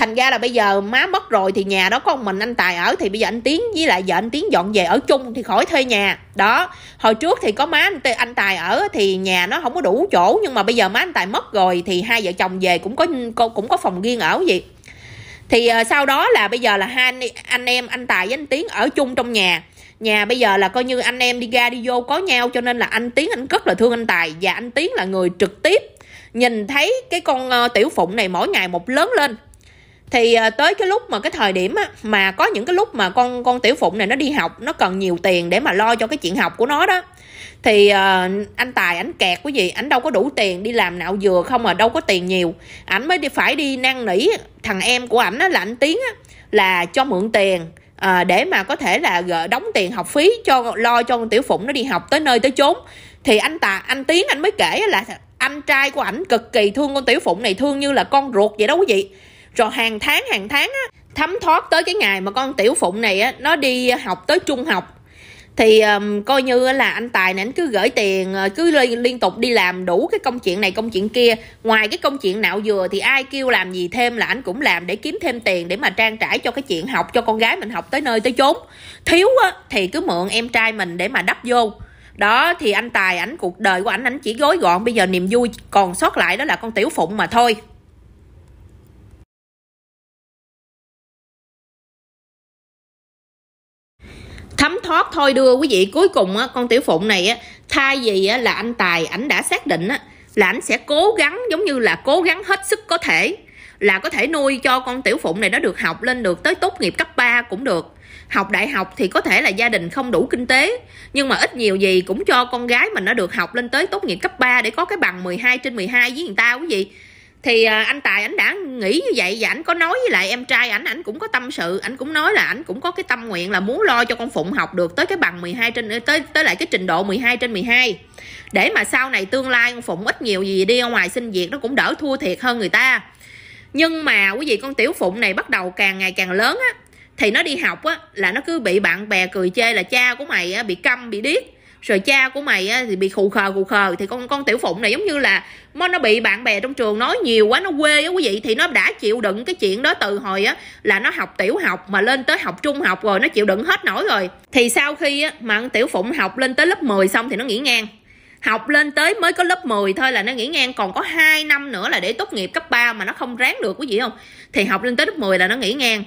thành ra là bây giờ má mất rồi thì nhà đó có một mình anh tài ở thì bây giờ anh tiến với lại vợ anh tiến dọn về ở chung thì khỏi thuê nhà đó hồi trước thì có má anh, anh tài ở thì nhà nó không có đủ chỗ nhưng mà bây giờ má anh tài mất rồi thì hai vợ chồng về cũng có cũng có phòng riêng ở gì thì ờ, sau đó là bây giờ là hai anh, anh em anh tài với anh tiến ở chung trong nhà nhà bây giờ là coi như anh em đi ra đi vô có nhau cho nên là anh tiến anh rất là thương anh tài và anh tiến là người trực tiếp nhìn thấy cái con uh, tiểu phụng này mỗi ngày một lớn lên thì ờ, tới cái lúc mà cái thời điểm á, mà có những cái lúc mà con con tiểu phụng này nó đi học nó cần nhiều tiền để mà lo cho cái chuyện học của nó đó thì uh, anh tài ảnh kẹt quý vị ảnh đâu có đủ tiền đi làm nạo dừa không mà đâu có tiền nhiều ảnh mới đi phải đi năn nỉ thằng em của ảnh là anh tiến á, là cho mượn tiền à, để mà có thể là đóng tiền học phí cho lo cho con tiểu phụng nó đi học tới nơi tới chốn thì anh tài anh tiến anh mới kể là anh trai của ảnh cực kỳ thương con tiểu phụng này thương như là con ruột vậy đó quý vị rồi hàng tháng hàng tháng á thấm thoát tới cái ngày mà con tiểu phụng này á nó đi học tới trung học thì um, coi như là anh tài này anh cứ gửi tiền ờ, cứ liên liên tục đi làm đủ cái công chuyện này công chuyện kia ngoài cái công chuyện nạo dừa thì ai kêu làm gì thêm là anh cũng làm để kiếm thêm tiền để mà trang trải cho cái chuyện học cho con gái mình học tới nơi tới chốn thiếu á thì cứ mượn em trai mình để mà đắp vô đó thì anh tài ảnh cuộc đời của ảnh ảnh chỉ gói gọn bây giờ niềm vui còn sót lại đó là con tiểu phụng mà thôi thấm thoát thôi đưa quý vị cuối cùng á, con tiểu phụng này á, thay vì á, là anh tài ảnh đã xác định á, là ảnh sẽ cố gắng giống như là cố gắng hết sức có thể là có thể nuôi cho con tiểu phụng này nó được học lên được tới tốt nghiệp cấp 3 cũng được học đại học thì có thể là gia đình không đủ kinh tế nhưng mà ít nhiều gì cũng cho con gái mình nó được học lên tới tốt nghiệp cấp 3 để có cái bằng 12 trên 12 với người ta quý vị thì à, anh tài ảnh đã nghĩ như vậy và ảnh có nói với lại em trai ảnh ảnh cũng có tâm sự ảnh cũng nói là ảnh cũng có cái tâm nguyện là muốn lo cho con phụng học được tới cái bằng 12 trên tới tới lại cái trình độ 12 trên 12 để mà sau này tương lai con phụng ít nhiều gì đi ra ngoài xin việc nó cũng đỡ thua thiệt hơn người ta nhưng mà quý vị con tiểu phụng này bắt đầu càng ngày càng lớn á thì nó đi học á là nó cứ bị bạn bè cười chê là cha của mày á, bị câm bị điếc rồi cha của mày á, thì bị khù khờ khù khờ thì con con tiểu phụng này giống như là nó nó bị bạn bè trong trường nói nhiều quá nó quê á quý vị thì nó đã chịu đựng cái chuyện đó từ hồi á là nó học tiểu học mà lên tới học trung học rồi nó chịu đựng hết nổi rồi thì sau khi á mà tiểu phụng học lên tới lớp 10 xong thì nó nghỉ ngang học lên tới mới có lớp 10 thôi là nó nghỉ ngang còn có 2 năm nữa là để tốt nghiệp cấp 3 mà nó không ráng được quý vị không thì học lên tới lớp 10 là nó nghỉ ngang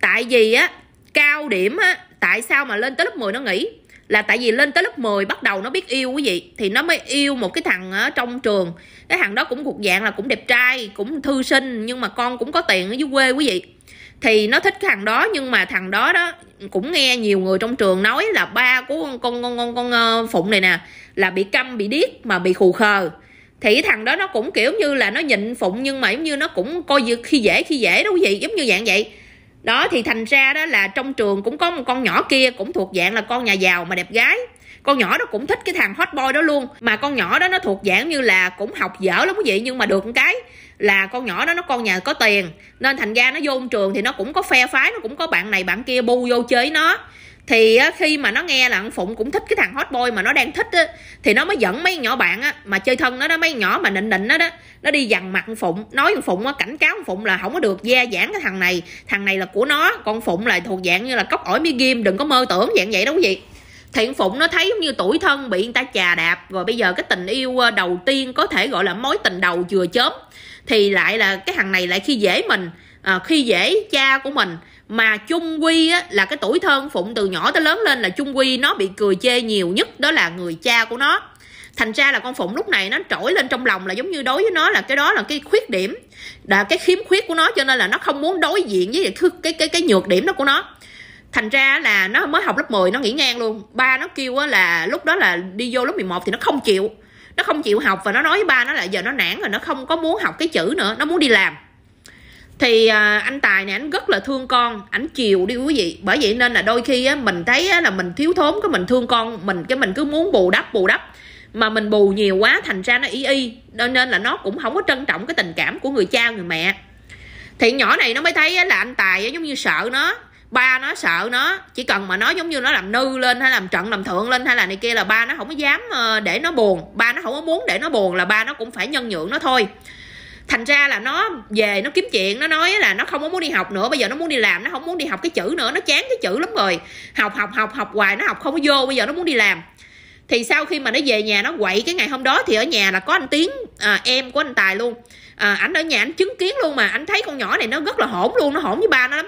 tại vì á cao điểm á tại sao mà lên tới lớp 10 nó nghỉ là tại vì lên tới lớp 10 bắt đầu nó biết yêu quý vị thì nó mới yêu một cái thằng ở trong trường cái thằng đó cũng thuộc dạng là cũng đẹp trai cũng thư sinh nhưng mà con cũng có tiền ở dưới quê quý vị thì nó thích cái thằng đó nhưng mà thằng đó đó cũng nghe nhiều người trong trường nói là ba của con con con con, con ờ, phụng này nè là bị câm bị điếc mà bị khù khờ thì thằng đó nó cũng kiểu như là nó nhịn phụng nhưng mà giống như nó cũng coi như khi dễ khi dễ đó quý vị giống như dạng vậy đó thì thành ra đó là trong trường cũng có một con nhỏ kia cũng thuộc dạng là con nhà giàu mà đẹp gái con nhỏ đó cũng thích cái thằng hot boy đó luôn mà con nhỏ đó nó thuộc dạng như là cũng học dở lắm quý vị nhưng mà được một cái là con nhỏ đó nó con nhà có tiền nên thành ra nó vô trường thì nó cũng có phe phái nó cũng có bạn này bạn kia bu vô chơi nó thì khi mà nó nghe là thằng phụng cũng thích cái thằng hot boy mà nó đang thích á thì nó mới dẫn mấy nhỏ bạn á mà chơi thân nó đó mấy nhỏ mà nịnh nịnh nó đó nó đi dằn mặt phụng nói với phụng á cảnh cáo phụng là không có được gia giảng cái thằng này thằng này là của nó con phụng lại thuộc dạng như là cốc ổi mi ghim đừng có mơ tưởng dạng vậy đâu quý vị thiện phụng nó thấy giống như tuổi thân bị người ta chà đạp rồi bây giờ cái tình yêu đầu tiên có thể gọi là mối tình đầu chừa chớm thì lại là cái thằng này lại khi dễ mình à, khi dễ cha của mình mà chung quy á, là cái tuổi thơ phụng từ nhỏ tới lớn lên là chung quy nó bị cười chê nhiều nhất đó là người cha của nó thành ra là con phụng lúc này nó trỗi lên trong lòng là giống như đối với nó là cái đó là cái khuyết điểm là cái khiếm khuyết của nó cho nên là nó không muốn đối diện với cái cái cái, cái nhược điểm đó của nó thành ra là nó mới học lớp 10 nó nghỉ ngang luôn ba nó kêu á là lúc đó là đi vô lớp 11 thì nó không chịu nó không chịu học và nó nói với ba nó là giờ nó nản rồi nó không có muốn học cái chữ nữa nó muốn đi làm thì à, anh tài này anh rất là thương con anh chiều đi quý vị bởi vậy nên là đôi khi á, mình thấy á, là mình thiếu thốn cái mình thương con mình cái mình cứ muốn bù đắp bù đắp mà mình bù nhiều quá thành ra nó y y nên là nó cũng không có trân trọng cái tình cảm của người cha người mẹ thì nhỏ này nó mới thấy á, là anh tài á, giống như sợ nó ba nó sợ nó chỉ cần mà nó giống như nó làm nư lên hay làm trận làm thượng lên hay là này kia là ba nó không có dám ờ, để nó buồn ba nó không có muốn để nó buồn là ba nó cũng phải nhân nhượng nó thôi thành ra là nó về nó kiếm chuyện nó nói là nó không có muốn đi học nữa bây giờ nó muốn đi làm nó không muốn đi học cái chữ nữa nó chán cái chữ lắm rồi học học học học hoài nó học không có vô bây giờ nó muốn đi làm thì sau khi mà nó về nhà nó quậy cái ngày hôm đó thì ở nhà là có anh tiến à, em của anh tài luôn à, ảnh ở nhà anh chứng kiến luôn mà anh thấy con nhỏ này nó rất là hổn luôn nó hổn với ba nó lắm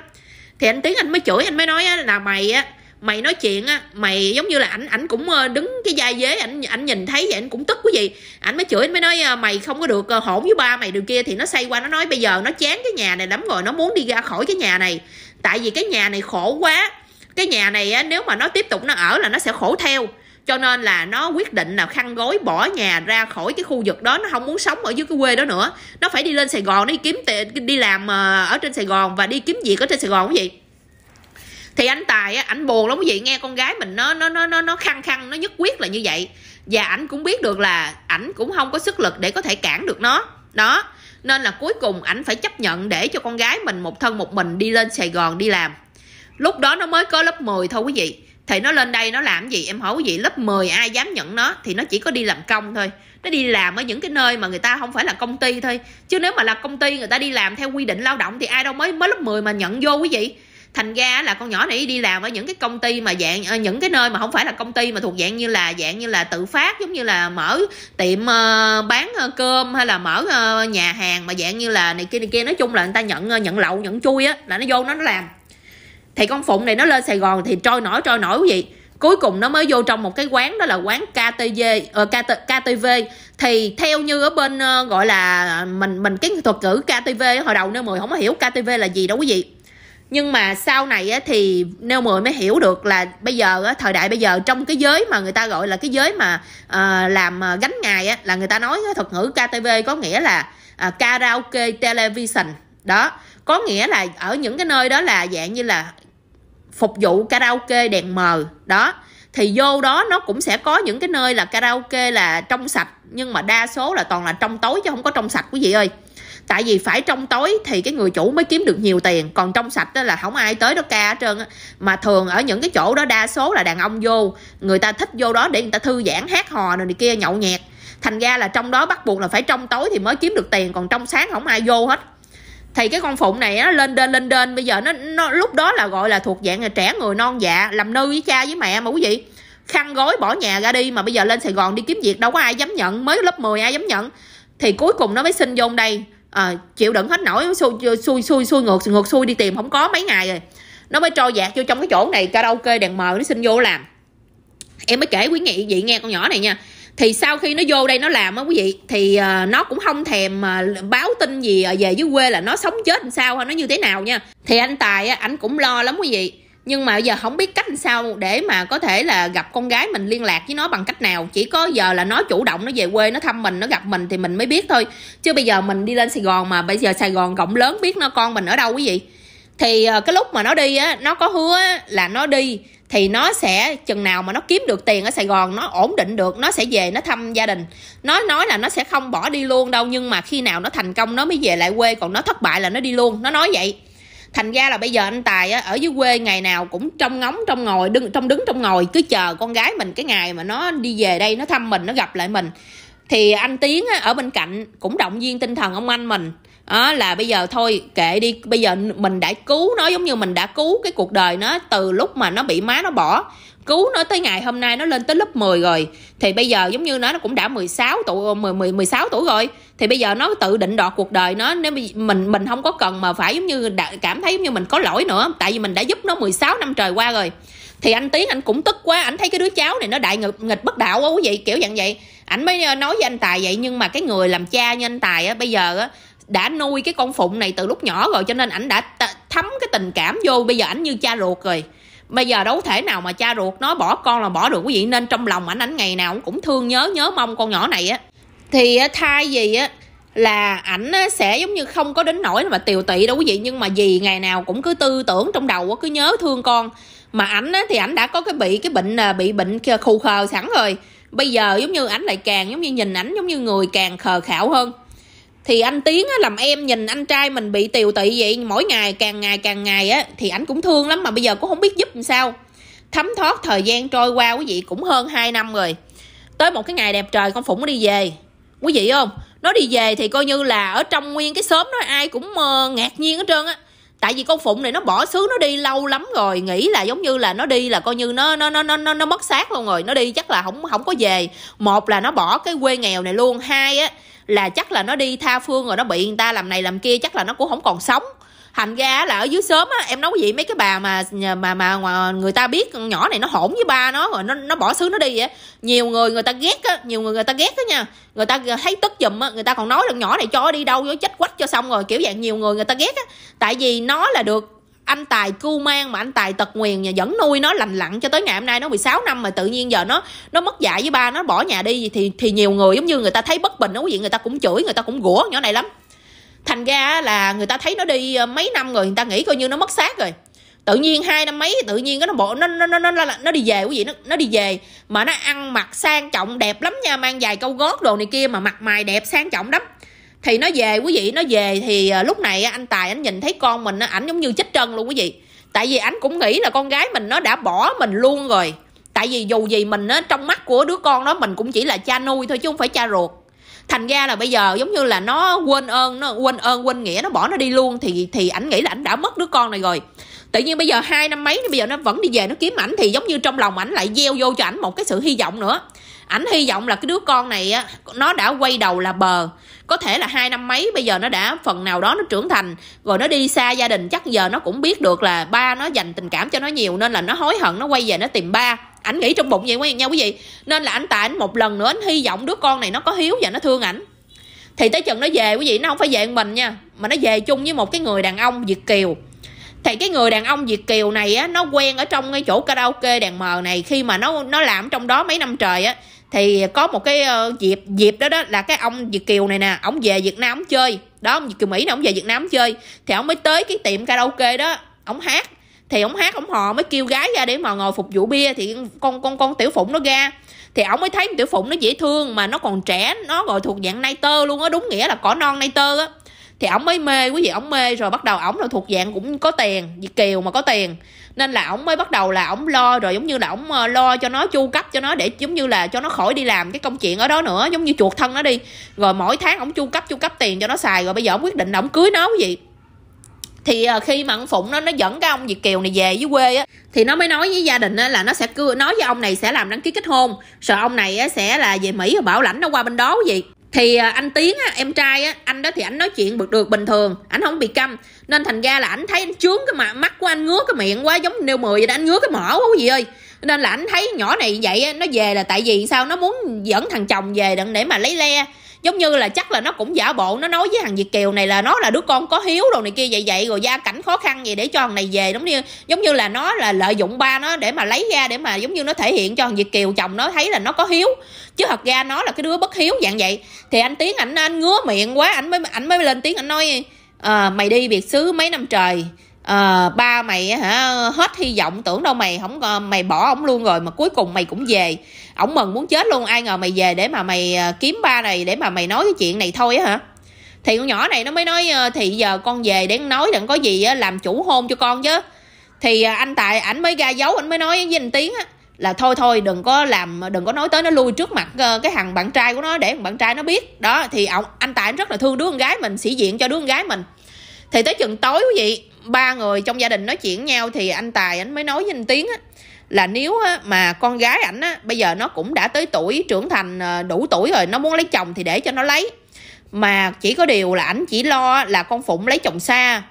thì anh tiến anh mới chửi anh mới nói là mày á mày nói chuyện á mày giống như là ảnh ảnh cũng ờ, đứng cái vai vế ảnh ảnh nhìn thấy vậy ảnh cũng tức cái gì ảnh mới chửi mới nói ờ, mày không có được ờ, hổn với ba mày điều kia thì nó say qua nó nói bây giờ nó chán cái nhà này lắm rồi nó muốn đi ra khỏi cái nhà này tại vì cái nhà này khổ quá cái nhà này á, nếu mà nó tiếp tục nó ở là nó sẽ khổ theo cho nên là nó quyết định là khăn gói bỏ nhà ra khỏi cái khu vực đó nó không muốn sống ở dưới cái quê đó nữa nó phải đi lên sài gòn nó đi kiếm tiền đi làm ở trên sài gòn và đi kiếm việc ở trên sài gòn cái gì thì anh tài á ảnh buồn lắm quý vị nghe con gái mình nó nó nó nó nó khăng khăng nó nhất quyết là như vậy và ảnh cũng biết được là ảnh cũng không có sức lực để có thể cản được nó đó nên là cuối cùng ảnh phải chấp nhận để cho con gái mình một thân một mình đi lên sài gòn đi làm lúc đó nó mới có lớp 10 thôi quý vị thì nó lên đây nó làm gì em hỏi quý vị lớp 10 ai dám nhận nó thì nó chỉ có đi làm công thôi nó đi làm ở những cái nơi mà người ta không phải là công ty thôi chứ nếu mà là công ty người ta đi làm theo quy định lao động thì ai đâu mới mới lớp 10 mà nhận vô quý vị thành ra là con nhỏ này đi làm ở những cái công ty mà dạng ờ, những cái nơi mà không phải là công ty mà thuộc dạng như là dạng như là tự phát giống như là mở tiệm ờ, bán ờ, cơm hay là mở nhà hàng mà dạng như là này kia này kia nói chung là người ta nhận nhận lậu nhận chui á là nó vô nó làm thì con phụng này nó lên sài gòn thì trôi nổi trôi nổi cái gì cuối cùng nó mới vô trong một cái quán đó là quán KTV uh, KTV thì theo như ở bên uh, gọi là mình mình cái thuật ngữ KTV hồi đầu nữa mười không có hiểu KTV là gì đâu quý vị nhưng mà sau này thì neo mười mới hiểu được là bây giờ thời đại bây giờ trong cái giới mà người ta gọi là cái giới mà ờ, làm ờ, gánh ngày là người ta nói thuật ngữ KTV có nghĩa là à, karaoke television đó có nghĩa là ở những cái nơi đó là dạng như là phục vụ karaoke đèn mờ đó thì vô đó nó cũng sẽ có những cái nơi là karaoke là trong sạch nhưng mà đa số là toàn là trong tối chứ không có trong sạch quý vị ơi tại vì phải trong tối thì cái người chủ mới kiếm được nhiều tiền còn trong sạch đó là không ai tới đó ca hết trơn á mà thường ở những cái chỗ đó đa số là đàn ông vô người ta thích vô đó để người ta thư giãn hát hò này kia nhậu nhẹt thành ra là trong đó bắt buộc là phải trong tối thì mới kiếm được tiền còn trong sáng không ai vô hết thì cái con phụng này nó lên đên lên đên bây giờ nó, nó lúc đó là gọi là thuộc dạng là trẻ người non dạ làm nư với cha với mẹ mà quý vị khăn gói bỏ nhà ra đi mà bây giờ lên sài gòn đi kiếm việc đâu có ai dám nhận mới lớp 10 ai dám nhận thì cuối cùng nó mới xin vô đây à, chịu đựng hết nổi xui xui xui xui ngược ngược xui đi tìm không có mấy ngày rồi nó mới trôi dạt vô trong cái chỗ này karaoke đèn mờ nó xin vô làm em mới kể quý vị vậy nghe con nhỏ này nha thì sau khi nó vô đây nó làm á quý vị thì uh, nó cũng không thèm uh, báo tin gì về dưới quê là nó sống chết làm sao hay nó như thế nào nha thì anh tài á ảnh cũng lo lắm quý vị nhưng mà giờ không biết cách sao để mà có thể là gặp con gái mình liên lạc với nó bằng cách nào chỉ có giờ là nó chủ động nó về quê nó thăm mình nó gặp mình thì mình mới biết thôi chứ bây giờ mình đi lên sài gòn mà bây giờ sài gòn rộng lớn biết nó con mình ở đâu quý vị thì ờ, cái lúc mà nó đi á nó có hứa là nó đi thì nó sẽ chừng nào mà nó kiếm được tiền ở Sài Gòn nó ổn định được nó sẽ về nó thăm gia đình nó nói là nó sẽ không bỏ đi luôn đâu nhưng mà khi nào nó thành công nó mới về lại quê còn nó thất bại là nó đi luôn nó nói vậy thành ra là bây giờ anh tài á, ở dưới quê ngày nào cũng trong ngóng trong ngồi đứng trong đứng trong ngồi cứ chờ con gái mình cái ngày mà nó đi về đây nó thăm mình nó gặp lại mình thì anh tiến á, ở bên cạnh cũng động viên tinh thần ông anh mình đó là bây giờ thôi kệ đi bây giờ mình đã cứu nó giống như mình đã cứu cái cuộc đời nó từ lúc mà nó bị má nó bỏ cứu nó tới ngày hôm nay nó lên tới lớp 10 rồi thì bây giờ giống như nó nó cũng đã 16 tuổi 10, 10 16 tuổi rồi thì bây giờ nó tự định đoạt cuộc đời nó nếu mình mình không có cần mà phải giống như cảm thấy giống như mình có lỗi nữa tại vì mình đã giúp nó 16 năm trời qua rồi thì anh tiến anh cũng tức quá anh thấy cái đứa cháu này nó đại nghịch, nghịch bất đạo quá quý vị kiểu dạng vậy ảnh mới ờ, nói với anh tài vậy nhưng mà cái người làm cha như anh tài á bây giờ á đã nuôi cái con phụng này từ lúc nhỏ rồi cho nên ảnh đã thấm cái tình cảm vô bây giờ ảnh như cha ruột rồi bây giờ đấu thể nào mà cha ruột nói bỏ con là bỏ được quý vị nên trong lòng ảnh ảnh ngày nào cũng thương nhớ nhớ mong con nhỏ này á thì thay gì á là ảnh sẽ giống như không có đến nỗi mà tiều tụy đâu quý vị nhưng mà gì ngày nào cũng cứ tư tưởng trong đầu cứ nhớ thương con mà ảnh thì ảnh đã có cái bị cái bệnh à, bị bệnh khù khờ sẵn rồi bây giờ giống như ảnh lại càng giống như nhìn ảnh giống như người càng khờ khạo hơn thì anh tiến á, làm em nhìn anh trai mình bị tiều tị vậy mỗi ngày càng ngày càng ngày á thì anh cũng thương lắm mà bây giờ cũng không biết giúp làm sao thấm thoát thời gian trôi qua quý vị cũng hơn 2 năm rồi tới một cái ngày đẹp trời con phụng nó đi về quý vị không nó đi về thì coi như là ở trong nguyên cái xóm đó ai cũng uh, ngạc nhiên hết trơn á tại vì con phụng này nó bỏ xứ nó đi lâu lắm rồi nghĩ là giống như là nó đi là coi như nó nó nó nó nó, nó mất xác luôn rồi nó đi chắc là không không có về một là nó bỏ cái quê nghèo này luôn hai á là chắc là nó đi tha phương rồi nó bị người ta làm này làm kia chắc là nó cũng không còn sống thành ra là ở dưới sớm á em nói gì mấy cái bà mà mà mà người ta biết con nhỏ này nó hổn với ba nó rồi nó nó bỏ xứ nó đi vậy nhiều người người ta ghét á nhiều người người ta ghét á nha người ta thấy tức giùm á người ta còn nói là nhỏ này cho đi đâu nó chết quách cho xong rồi kiểu dạng nhiều người người ta ghét á tại vì nó là được anh tài cưu mang mà anh tài tật nguyền nhà vẫn nuôi nó lành lặn cho tới ngày hôm nay nó 16 năm mà tự nhiên giờ nó nó mất dạy với ba nó bỏ nhà đi thì thì nhiều người giống như người ta thấy bất bình đó quý vị người ta cũng chửi người ta cũng gủa nhỏ này lắm thành ra là người ta thấy nó đi ờ, mấy năm rồi người ta nghĩ coi như nó mất xác rồi tự nhiên hai năm mấy tự nhiên cái nó bộ nó nó nó nó nó đi về quý vị nó nó đi về mà nó ăn mặc sang trọng đẹp lắm nha mang dài câu gót đồ này kia mà mặt mày đẹp sang trọng lắm thì nó về quý vị nó về thì à, lúc này anh tài anh nhìn thấy con mình ảnh giống như chết chân luôn quý vị tại vì anh cũng nghĩ là con gái mình nó đã bỏ mình luôn rồi tại vì dù gì mình á trong mắt của đứa con đó mình cũng chỉ là cha nuôi thôi chứ không phải cha ruột thành ra là bây giờ giống như là nó quên ơn nó quên ơn quên nghĩa nó bỏ nó đi luôn thì thì ảnh nghĩ là ảnh đã mất đứa con này rồi tự nhiên bây giờ hai năm mấy bây giờ nó vẫn đi về nó kiếm ảnh thì giống như trong lòng ảnh lại gieo vô cho ảnh một cái sự hy vọng nữa ảnh hy vọng là cái đứa con này á nó đã quay đầu là bờ có thể là hai năm mấy bây giờ nó đã phần nào đó nó trưởng thành rồi nó đi xa gia đình chắc giờ nó cũng biết được là ba nó dành tình cảm cho nó nhiều nên là nó hối hận nó quay về nó tìm ba ảnh nghĩ trong bụng vậy quen nhau quý vị nên là ảnh tại ảnh một lần nữa ảnh hy vọng đứa con này nó có hiếu và nó thương ảnh thì tới chừng nó về quý vị nó không phải về mình nha mà nó về chung với một cái người đàn ông việt kiều thì cái người đàn ông việt kiều này á nó quen ở trong cái chỗ karaoke đàn mờ này khi mà nó nó làm trong đó mấy năm trời á thì có một cái uh, dịp dịp đó đó là cái ông việt kiều này nè ông về việt nam ông chơi đó ông việt kiều mỹ này ông về việt nam chơi thì ông mới tới cái tiệm karaoke đó ông hát thì ông hát ông hò mới kêu gái ra để mà ngồi phục vụ bia thì con con con tiểu phụng nó ra thì ông mới thấy tiểu phụng nó dễ thương mà nó còn trẻ nó gọi thuộc dạng nai tơ luôn á đúng nghĩa là cỏ non nai tơ á thì ổng mới mê quý vị ổng mê rồi bắt đầu ổng là thuộc dạng cũng có tiền việt kiều mà có tiền nên là ổng mới bắt đầu là ổng lo rồi giống như là ổng ờ, lo cho nó chu cấp cho nó để giống như là cho nó khỏi đi làm cái công chuyện ở đó nữa giống như chuột thân nó đi rồi mỗi tháng ổng chu cấp chu cấp tiền cho nó xài rồi bây giờ ổng quyết định là ổng cưới nó quý vị thì ờ, khi mà ông phụng nó nó dẫn cái ông việt kiều này về với quê á thì nó mới nói với gia đình á, là nó sẽ cứ nói với ông này sẽ làm đăng ký kết hôn rồi ông này á, sẽ là về mỹ rồi bảo lãnh nó qua bên đó gì thì à, anh tiến á, em trai á, anh đó thì anh nói chuyện được được bình thường anh không bị câm nên thành ra là anh thấy anh chướng cái mặt mắt của anh ngứa cái miệng quá giống nêu mười vậy đó anh ngứa cái mỏ quá gì ơi nên là anh thấy nhỏ này vậy á, nó về là tại vì sao nó muốn dẫn thằng chồng về đặng để mà lấy le giống như là chắc là nó cũng giả bộ nó nói với thằng việt kiều này là nó là đứa con có hiếu đồ này kia vậy vậy rồi gia cảnh khó khăn gì để cho thằng này về giống như giống như là nó là lợi dụng ba nó để mà lấy ra để mà giống như nó thể hiện cho thằng việt kiều chồng nó thấy là nó có hiếu chứ thật ra nó là cái đứa bất hiếu dạng vậy thì anh tiến ảnh anh ngứa miệng quá ảnh mới ảnh mới lên tiếng anh nói à, mày đi biệt xứ mấy năm trời à, ba mày hả hết hy vọng tưởng đâu mày không mày bỏ ổng luôn rồi mà cuối cùng mày cũng về ổng mừng muốn chết luôn ai ngờ mày về để mà mày ờ, kiếm ba này để mà mày nói cái chuyện này thôi á hả thì con nhỏ này nó mới nói ờ, thì giờ con về để nói đừng có gì làm chủ hôn cho con chứ thì anh tài ảnh mới ra dấu ảnh mới nói với anh tiến á là thôi thôi đừng có làm đừng có nói tới nó lui trước mặt cái thằng bạn trai của nó để bạn trai nó biết đó thì ông anh tài anh rất là thương đứa con gái mình sĩ diện cho đứa con gái mình thì tới chừng tối quý vị ba người trong gia đình nói chuyện nhau thì anh tài anh mới nói với anh tiến á là nếu á, mà con gái ảnh á bây giờ nó cũng đã tới tuổi trưởng thành ờ, đủ tuổi rồi nó muốn lấy chồng thì để cho nó lấy mà chỉ có điều là ảnh chỉ lo là con phụng lấy chồng xa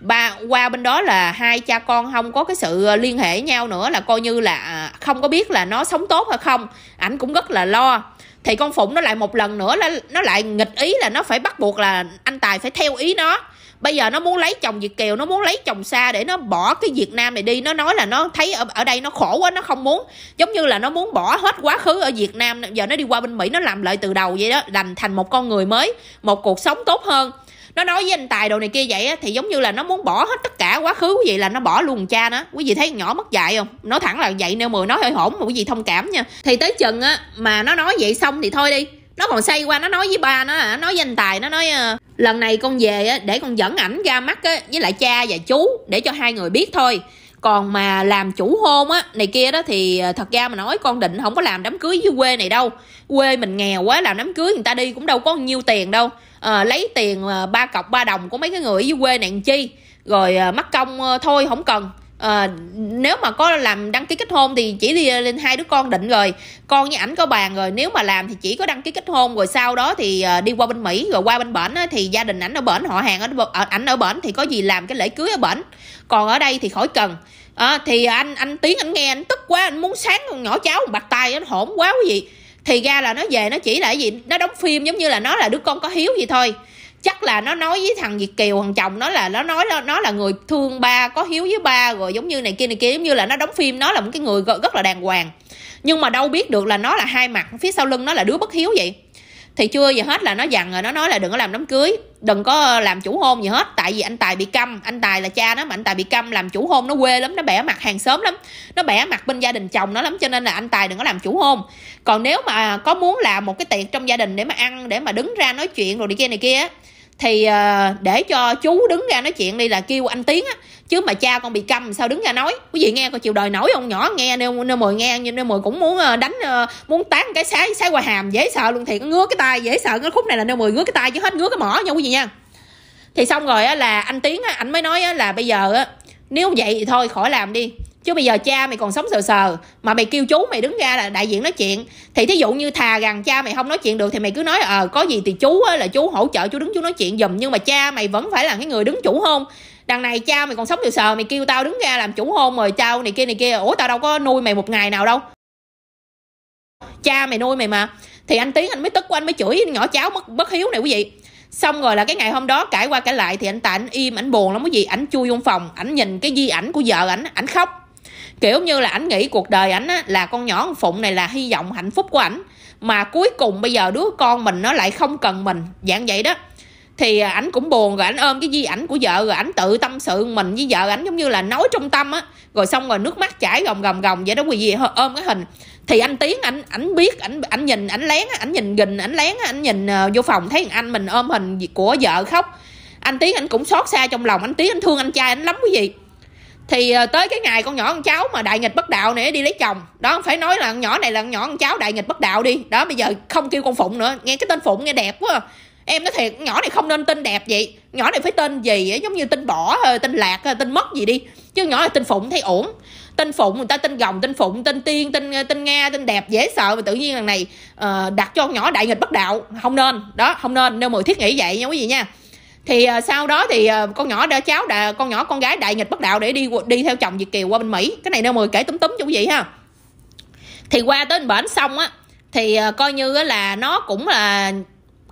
ba qua bên đó là hai cha con không có cái sự ờ, liên hệ nhau nữa là coi như là à, không có biết là nó sống tốt hay không ảnh cũng rất là lo thì con phụng nó lại một lần nữa là nó lại nghịch ý là nó phải bắt buộc là anh tài phải theo ý nó bây giờ nó muốn lấy chồng việt kiều nó muốn lấy chồng xa để nó bỏ cái việt nam này đi nó nói là nó thấy ở, ở đây nó khổ quá nó không muốn giống như là nó muốn bỏ hết quá khứ ở việt nam giờ nó đi qua bên mỹ nó làm lại từ đầu vậy đó đành thành một con người mới một cuộc sống tốt hơn nó nói với anh tài đồ này kia vậy á thì giống như là nó muốn bỏ hết tất cả quá khứ quý vị là nó bỏ luôn cha nó quý vị thấy nhỏ mất dạy không nói thẳng là vậy nêu mười nói hơi hổn mà quý vị thông cảm nha thì tới chừng á mà nó nói vậy xong thì thôi đi nó còn say qua nó nói với ba nó nói với anh tài nó nói ờ, lần này con về để con dẫn ảnh ra mắt với lại cha và chú để cho hai người biết thôi còn mà làm chủ hôn á này kia đó thì ờ, thật ra mà nói con định không có làm đám cưới với quê này đâu quê mình nghèo quá làm đám cưới người ta đi cũng đâu có nhiêu tiền đâu à, lấy tiền ba cọc ba đồng của mấy cái người dưới quê này làm chi rồi mắc công thôi không cần à, nếu mà có làm đăng ký kết hôn thì chỉ đi ờ, lên hai đứa con định rồi con với ảnh có bàn rồi nếu mà làm thì chỉ có đăng ký kết hôn rồi sau đó thì ờ, đi qua bên mỹ rồi qua bên bển thì gia đình ảnh ở bển họ hàng ở, ảnh ở bển thì có gì làm cái lễ cưới ở bển còn ở đây thì khỏi cần à, thì anh anh tiếng anh nghe anh tức quá anh muốn sáng nhỏ cháu bạc tay anh hổn quá cái gì thì ra là nó về nó chỉ là cái gì nó đóng phim giống như là nó là đứa con có hiếu gì thôi chắc là nó nói với thằng Việt Kiều thằng chồng nó là nó nói là nó là người thương ba có hiếu với ba rồi giống như này kia này kia giống như là nó đóng phim nó là một cái người rất là đàng hoàng nhưng mà đâu biết được là nó là hai mặt phía sau lưng nó là đứa bất hiếu vậy thì chưa gì hết là nó dặn rồi nó nói là đừng có làm đám cưới đừng có làm chủ hôn gì hết tại vì anh tài bị câm anh tài là cha nó mà anh tài bị câm làm chủ hôn nó quê lắm nó bẻ mặt hàng xóm lắm nó bẻ mặt bên gia đình chồng nó lắm cho nên là anh tài đừng có làm chủ hôn còn nếu mà có muốn làm một cái tiệc trong gia đình để mà ăn để mà đứng ra nói chuyện rồi đi kia này kia á thì ờ, để cho chú đứng ra nói chuyện đi là kêu anh tiến á chứ mà cha con bị câm sao đứng ra nói quý vị nghe coi chịu đời nổi không nhỏ nghe nêu nêu mười nghe nhưng nêu mười cũng muốn ờ, đánh ờ, muốn tán cái sái sái qua hàm dễ sợ luôn thiệt ngứa cái tay dễ sợ cái khúc này là nêu mười ngứa cái tay chứ hết ngứa cái mỏ nha quý vị nha thì xong rồi á là anh tiến á anh mới nói á là bây giờ á nếu vậy thì thôi khỏi làm đi chứ bây giờ cha mày còn sống sờ sờ mà mày kêu chú mày đứng ra là đại diện nói chuyện thì thí dụ như thà rằng cha mày không nói chuyện được thì mày cứ nói ờ có gì thì chú á, là chú hỗ trợ chú đứng chú nói chuyện giùm nhưng mà cha mày vẫn phải là cái người đứng chủ hôn đằng này cha mày còn sống sờ sờ mày kêu tao đứng ra làm chủ hôn rồi tao này kia này kia ủa tao đâu có nuôi mày một ngày nào đâu cha mày nuôi mày mà thì anh tiến anh mới tức quá anh mới chửi nhỏ cháu mất bất hiếu này quý vị xong rồi là cái ngày hôm đó cãi qua cãi lại thì anh ta anh im ảnh buồn lắm quý vị ảnh chui vô phòng ảnh nhìn cái di ảnh của vợ ảnh ảnh khóc kiểu như là ảnh nghĩ cuộc đời ảnh á là con nhỏ con phụng này là hy vọng hạnh phúc của ảnh mà cuối cùng bây giờ đứa con mình nó lại không cần mình dạng vậy đó thì à, ảnh cũng buồn rồi ảnh ôm cái di ảnh của vợ rồi ảnh tự tâm sự mình với vợ ảnh giống như là nói trong tâm á rồi xong rồi nước mắt chảy gồng gồng gồng vậy đó quý vị ôm cái hình thì anh tiến ảnh ảnh biết ảnh ảnh nhìn ảnh lén ảnh nhìn gìn ảnh lén ảnh nhìn ờ, vô phòng thấy anh mình ôm hình của vợ khóc anh tiến ảnh cũng xót xa trong lòng anh tiến anh thương anh trai anh lắm quý vị thì ờ, tới cái ngày con nhỏ con cháu mà đại nghịch bất đạo này đi lấy chồng đó không phải nói là con nhỏ này là con nhỏ con cháu đại nghịch bất đạo đi đó bây giờ không kêu con phụng nữa nghe cái tên phụng nghe đẹp quá em nói thiệt nhỏ này không nên tên đẹp vậy nhỏ này phải tên gì giống như tên bỏ tên lạc tên mất gì đi chứ nhỏ này tên phụng thấy ổn tên phụng người ta tên gồng tên phụng tên tiên tên ờ, tên nga tên đẹp dễ sợ mà tự nhiên lần này uh, đặt cho con nhỏ đại nghịch bất đạo không nên đó không nên nếu mười thiết nghĩ vậy nha quý vị nha thì uh, sau đó thì uh, con nhỏ đã cháu đã con nhỏ con gái đại nghịch bất đạo để đi đi theo chồng việt kiều qua bên mỹ cái này nêu mười kể túm túm cho quý vị ha thì qua tới bển xong á thì uh, coi như là nó cũng là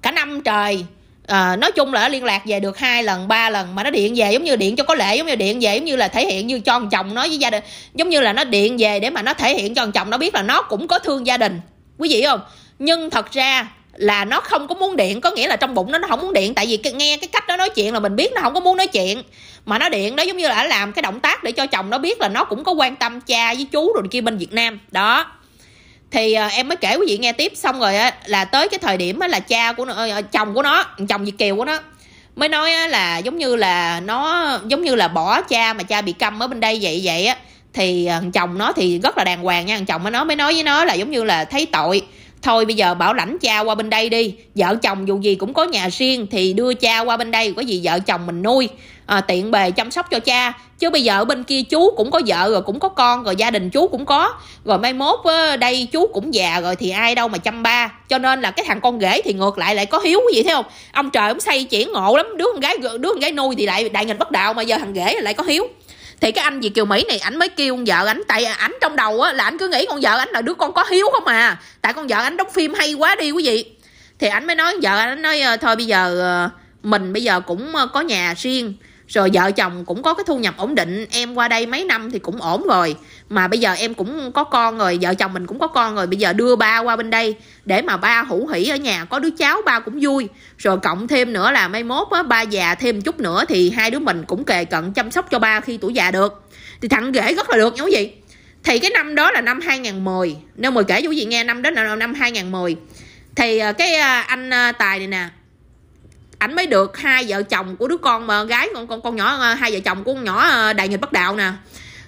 cả năm trời à, nói chung là liên lạc về được hai lần ba lần mà nó điện về giống như điện cho có lệ giống như điện về giống như là thể hiện như cho chồng nó với gia đình giống như là nó điện về để mà nó thể hiện cho chồng nó biết là nó cũng có thương gia đình quý vị không nhưng thật ra là nó không có muốn điện có nghĩa là trong bụng nó nó không muốn điện tại vì nghe cái cách nó nói chuyện là mình biết nó không có muốn nói chuyện mà nó điện đó giống như là làm cái động tác để cho chồng nó biết là nó cũng có quan tâm cha với chú rồi kia bên Việt Nam đó thì à, em mới kể quý vị nghe tiếp xong rồi á, là tới cái thời điểm á, là cha của nó, ờ, ờ, chồng của nó chồng Việt kiều của nó mới nói á, là giống như là nó giống như là bỏ cha mà cha bị câm ở bên đây vậy vậy á thì thằng à, chồng nó thì rất là đàng hoàng nha thằng chồng nó mới nói với nó là giống như là thấy tội Thôi bây giờ bảo lãnh cha qua bên đây đi Vợ chồng dù gì cũng có nhà riêng Thì đưa cha qua bên đây Có gì vợ chồng mình nuôi à, Tiện bề chăm sóc cho cha Chứ bây giờ ở bên kia chú cũng có vợ rồi Cũng có con rồi gia đình chú cũng có Rồi mai mốt ờ, đây chú cũng già rồi Thì ai đâu mà chăm ba Cho nên là cái thằng con rể thì ngược lại lại có hiếu gì thấy không Ông trời ông xây chuyển ngộ lắm Đứa con gái đứa con gái nuôi thì lại đại nghịch bất đạo Mà giờ thằng rể lại có hiếu thì cái anh gì kiều mỹ này ảnh mới kêu con vợ ảnh tại ảnh trong đầu á là ảnh cứ nghĩ con vợ ảnh là đứa con có hiếu không à tại con vợ ảnh đóng phim hay quá đi quý vị thì ảnh mới nói vợ ảnh nói ờ, thôi bây giờ ờ, mình bây giờ cũng ờ, có nhà riêng rồi vợ chồng cũng có cái thu nhập ổn định em qua đây mấy năm thì cũng ổn rồi mà bây giờ em cũng có con rồi vợ chồng mình cũng có con rồi bây giờ đưa ba qua bên đây để mà ba hữu hỉ ở nhà có đứa cháu ba cũng vui rồi cộng thêm nữa là mai mốt á, ba già thêm chút nữa thì hai đứa mình cũng kề cận chăm sóc cho ba khi tuổi già được thì thằng ghể rất là được nha quý vị thì cái năm đó là năm 2010 nếu mà kể cho quý vị nghe năm đó là năm 2010 thì à, cái à, anh à, tài này nè ảnh mới được hai vợ chồng của đứa con mà gái con con con nhỏ hai vợ chồng của con nhỏ đại nghịch bất đạo nè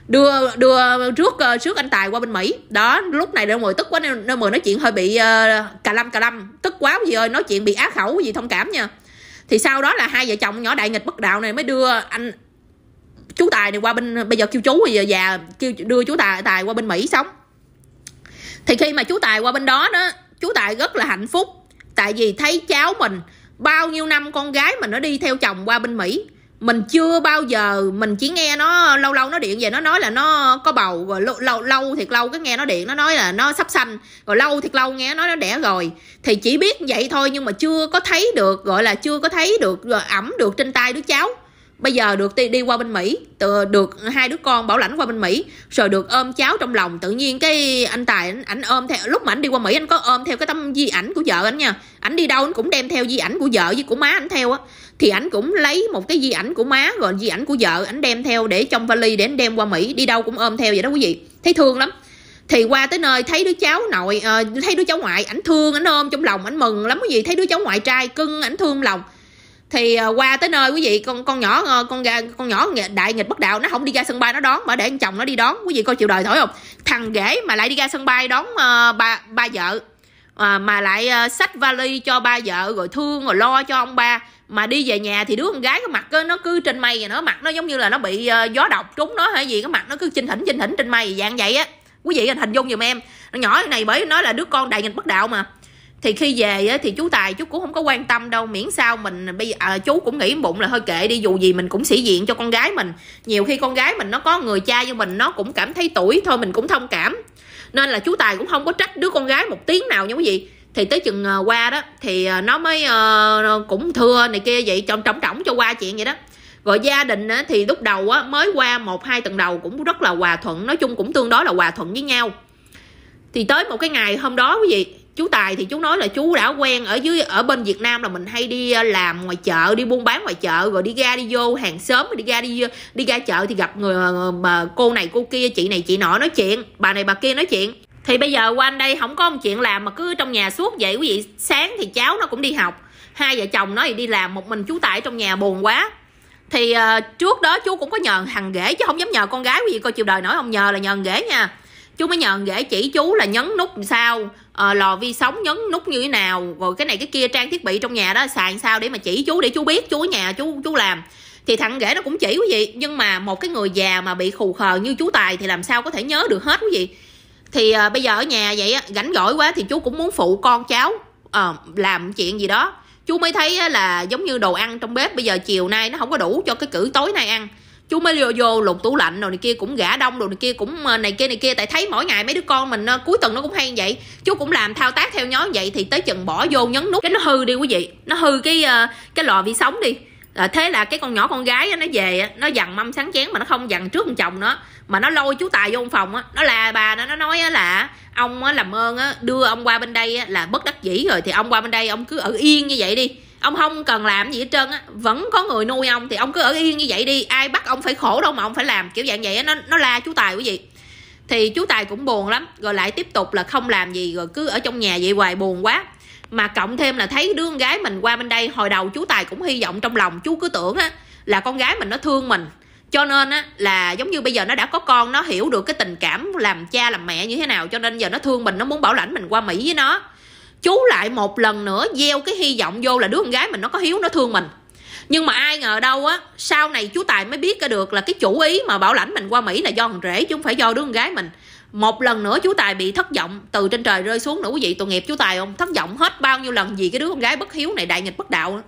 đưa đưa trước ờ, trước anh tài qua bên mỹ đó lúc này nên ngồi tức quá nên, nên mười nói chuyện hơi bị ờ, cà lâm cà lâm tức quá gì ơi nói chuyện bị á khẩu gì thông cảm nha thì sau đó là hai vợ chồng nhỏ đại nghịch bất đạo này mới đưa anh chú tài này qua bên bây giờ kêu chú giờ già kêu đưa chú tài tài qua bên mỹ sống thì khi mà chú tài qua bên đó đó chú tài rất là hạnh phúc tại vì thấy cháu mình bao nhiêu năm con gái mà nó đi theo chồng qua bên mỹ mình chưa bao giờ mình chỉ nghe nó lâu lâu nó điện về nó nói là nó có bầu rồi lâu lâu, lâu thiệt lâu cái nghe nó điện nó nói là nó sắp sanh rồi lâu thiệt lâu nghe nó nó đẻ rồi thì chỉ biết vậy thôi nhưng mà chưa có thấy được gọi là chưa có thấy được rồi ẩm được trên tay đứa cháu bây giờ được đi, đi qua bên mỹ tự, được hai đứa con bảo lãnh qua bên mỹ rồi được ôm cháu trong lòng tự nhiên cái anh tài ảnh, ôm theo lúc mà ảnh đi qua mỹ anh có ôm theo cái tấm di ảnh của vợ anh nha ảnh đi đâu anh cũng đem theo di ảnh của vợ với của má anh theo á thì ảnh cũng lấy một cái di ảnh của má rồi di ảnh của vợ ảnh đem theo để trong vali để anh đem qua mỹ đi đâu cũng ôm theo vậy đó quý vị thấy thương lắm thì qua tới nơi thấy đứa cháu nội uh, thấy đứa cháu ngoại ảnh thương ảnh ôm trong lòng ảnh mừng lắm quý vị thấy đứa cháu ngoại trai cưng ảnh thương lòng thì à, qua tới nơi quý vị con con nhỏ ờ, con gà con nhỏ đại nghịch bất đạo nó không đi ra sân bay nó đón mà để anh chồng nó đi đón quý vị coi chịu đời thổi không thằng ghẻ mà lại đi ra sân bay đón uh, ba ba vợ à, mà lại à, sách vali cho ba vợ rồi thương rồi lo cho ông ba mà đi về nhà thì đứa con gái cái mặt nó cứ trên mây và nó mặt nó giống như là nó bị à, gió độc trúng nó hay gì cái mặt nó cứ chinh thỉnh chinh thỉnh trên mây dạng vậy á quý vị hình dung giùm em nó nhỏ này bởi nó là đứa con đại nghịch bất đạo mà thì khi về á, thì chú tài chú cũng không có quan tâm đâu miễn sao mình bây giờ à, chú cũng nghĩ bụng là hơi kệ đi dù gì mình cũng sĩ diện cho con gái mình nhiều khi con gái mình nó có người cha như mình nó cũng cảm thấy tuổi thôi mình cũng thông cảm nên là chú tài cũng không có trách đứa con gái một tiếng nào nha quý vị thì tới chừng à, qua đó thì à, nó mới uh, cũng thưa này kia vậy trọng trọng trọng cho qua chuyện vậy đó rồi gia đình á, thì lúc đầu á, mới qua một hai tuần đầu cũng rất là hòa thuận nói chung cũng tương đối là hòa thuận với nhau thì tới một cái ngày hôm đó quý vị chú tài thì chú nói là chú đã quen ở dưới ở bên việt nam là mình hay đi ờ, làm ngoài chợ đi buôn bán ngoài chợ rồi đi ra đi vô hàng xóm đi ra đi ờ, đi ra chợ thì gặp người ờ, mà cô này cô kia chị này chị nọ nói chuyện bà này bà kia nói chuyện thì bây giờ qua anh đây không có một chuyện làm mà cứ trong nhà suốt vậy quý vị sáng thì cháu nó cũng đi học hai vợ chồng nó thì đi làm một mình chú tài trong nhà buồn quá thì uh, trước đó chú cũng có nhờ thằng ghẻ chứ không dám nhờ con gái quý vị coi chiều đời nổi không nhờ là nhờ ghẻ nha chú mới nhờn ghế chỉ chú là nhấn nút làm sao à, lò vi sóng nhấn nút như thế nào rồi cái này cái kia trang thiết bị trong nhà đó xài sao để mà chỉ chú để chú biết chú ở nhà chú chú làm thì thằng ghế nó cũng chỉ quý vị nhưng mà một cái người già mà bị khù khờ như chú tài thì làm sao có thể nhớ được hết quý vị thì à, bây giờ ở nhà vậy á rảnh rỗi quá thì chú cũng muốn phụ con cháu à, làm chuyện gì đó chú mới thấy là giống như đồ ăn trong bếp bây giờ chiều nay nó không có đủ cho cái cử tối nay ăn chú mới vô, vô lục tủ lạnh rồi này kia cũng gã đông rồi này kia cũng ờ, này kia này kia tại thấy mỗi ngày mấy đứa con mình ờ, cuối tuần nó cũng hay như vậy chú cũng làm thao tác theo nhó vậy thì tới chừng bỏ vô nhấn nút cái nó hư đi quý vị nó hư cái ờ, cái lò vi sóng đi à, thế là cái con nhỏ con gái nó về nó dằn mâm sáng chén mà nó không dằn trước ông chồng nó mà nó lôi chú tài vô ông phòng á nó là bà nó nó nói là ông làm ơn đưa ông qua bên đây là bất đắc dĩ rồi thì ông qua bên đây ông cứ ở yên như vậy đi ông không cần làm gì hết trơn á vẫn có người nuôi ông thì ông cứ ở yên như vậy đi ai bắt ông phải khổ đâu mà ông phải làm kiểu dạng vậy á nó nó la chú tài quý vị thì chú tài cũng buồn lắm rồi lại tiếp tục là không làm gì rồi cứ ở trong nhà vậy hoài buồn quá mà cộng thêm là thấy đứa con gái mình qua bên đây hồi đầu chú tài cũng hy vọng trong lòng chú cứ tưởng á là con gái mình nó thương mình cho nên á là giống như bây giờ nó đã có con nó hiểu được cái tình cảm làm cha làm mẹ như thế nào cho nên giờ nó thương mình nó muốn bảo lãnh mình qua mỹ với nó chú lại một lần nữa gieo cái hy vọng vô là đứa con gái mình nó có hiếu nó thương mình nhưng mà ai ngờ đâu á sau này chú tài mới biết ra được là cái chủ ý mà bảo lãnh mình qua mỹ là do thằng rể chứ không phải do đứa con gái mình một lần nữa chú tài bị thất vọng từ trên trời rơi xuống nữa quý vị tội nghiệp chú tài không thất vọng hết bao nhiêu lần vì cái đứa con gái bất hiếu này đại nghịch bất đạo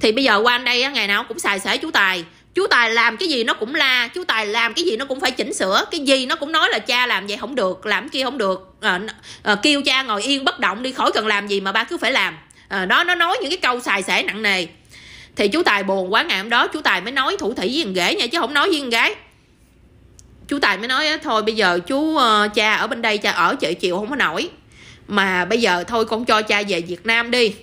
thì bây giờ qua anh đây á, ngày nào cũng xài xẻ chú tài chú tài làm cái gì nó cũng la chú tài làm cái gì nó cũng phải chỉnh sửa cái gì nó cũng nói là cha làm vậy không được làm kia không được à, à, kêu cha ngồi yên bất động đi khỏi cần làm gì mà ba cứ phải làm à, đó nó nói những cái câu xài xẻ nặng nề thì chú tài buồn quá ngày hôm đó chú tài mới nói thủ thủy với thằng ghẻ nha chứ không nói với con gái chú tài mới nói thôi bây giờ chú uh, cha ở bên đây cha ở chợ chịu không có nổi mà bây giờ thôi con cho cha về việt nam đi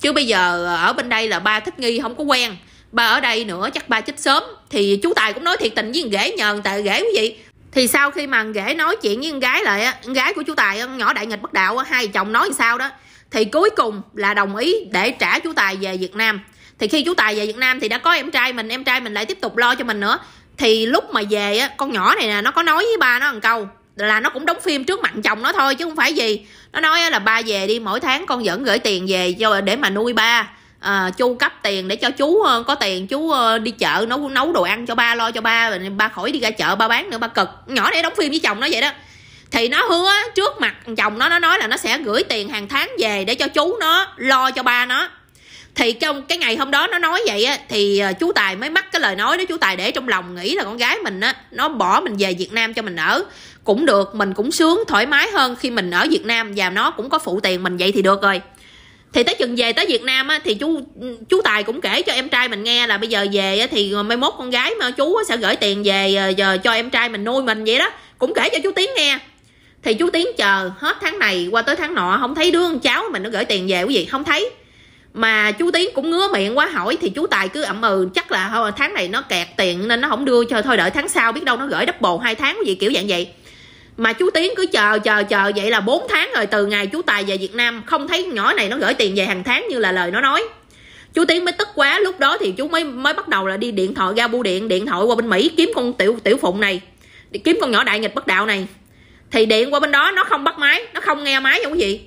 chứ bây giờ ở bên đây là ba thích nghi không có quen ba ở đây nữa chắc ba chết sớm thì chú tài cũng nói thiệt tình với con ghẻ nhờ tại ghẻ quý vị thì sau khi mà ghẻ nói chuyện với con gái lại á con gái của chú tài nhỏ đại nghịch bất đạo hai chồng nói sao đó thì cuối cùng là đồng ý để trả chú tài về việt nam thì khi chú tài về việt nam thì đã có em trai mình em trai mình lại tiếp tục lo cho mình nữa thì lúc mà về á con nhỏ này nè nó có nói với ba nó một câu là nó cũng đóng phim trước mặt chồng nó thôi chứ không phải gì nó nói là ba về đi mỗi tháng con vẫn gửi tiền về cho để mà nuôi ba à, chu cấp tiền để cho chú ờ, có tiền chú ờ, đi chợ nấu nấu đồ ăn cho ba lo cho ba ba khỏi đi ra chợ ba bán nữa ba cực nhỏ để đóng phim với chồng nó vậy đó thì nó hứa trước mặt chồng nó nó nói là nó sẽ gửi tiền hàng tháng về để cho chú nó lo cho ba nó thì trong cái ngày hôm đó nó nói vậy á thì ờ, chú tài mới mắc cái lời nói đó chú tài để trong lòng nghĩ là con gái mình á nó bỏ mình về việt nam cho mình ở cũng được mình cũng sướng thoải mái hơn khi mình ở việt nam và nó cũng có phụ tiền mình vậy thì được rồi thì tới chừng về tới Việt Nam á, thì chú chú Tài cũng kể cho em trai mình nghe là bây giờ về á, thì mai mốt con gái mà chú sẽ gửi tiền về ờ, giờ cho em trai mình nuôi mình vậy đó cũng kể cho chú Tiến nghe thì chú Tiến chờ hết tháng này qua tới tháng nọ không thấy đứa con cháu mình nó gửi tiền về cái gì không thấy mà chú Tiến cũng ngứa miệng quá hỏi thì chú Tài cứ ậm ừ chắc là tháng này nó kẹt tiền nên nó không đưa cho thôi đợi tháng sau biết đâu nó gửi double hai tháng cái gì kiểu dạng vậy mà chú tiến cứ chờ chờ chờ vậy là 4 tháng rồi từ ngày chú tài về việt nam không thấy nhỏ này nó gửi tiền về hàng tháng như là lời nó nói chú tiến mới tức quá lúc đó thì chú mới mới bắt đầu là đi điện thoại ra bưu điện điện thoại qua bên mỹ kiếm con tiểu tiểu phụng này đi kiếm con nhỏ đại nghịch bất đạo này thì điện qua bên đó nó không bắt máy nó không nghe máy giống quý vị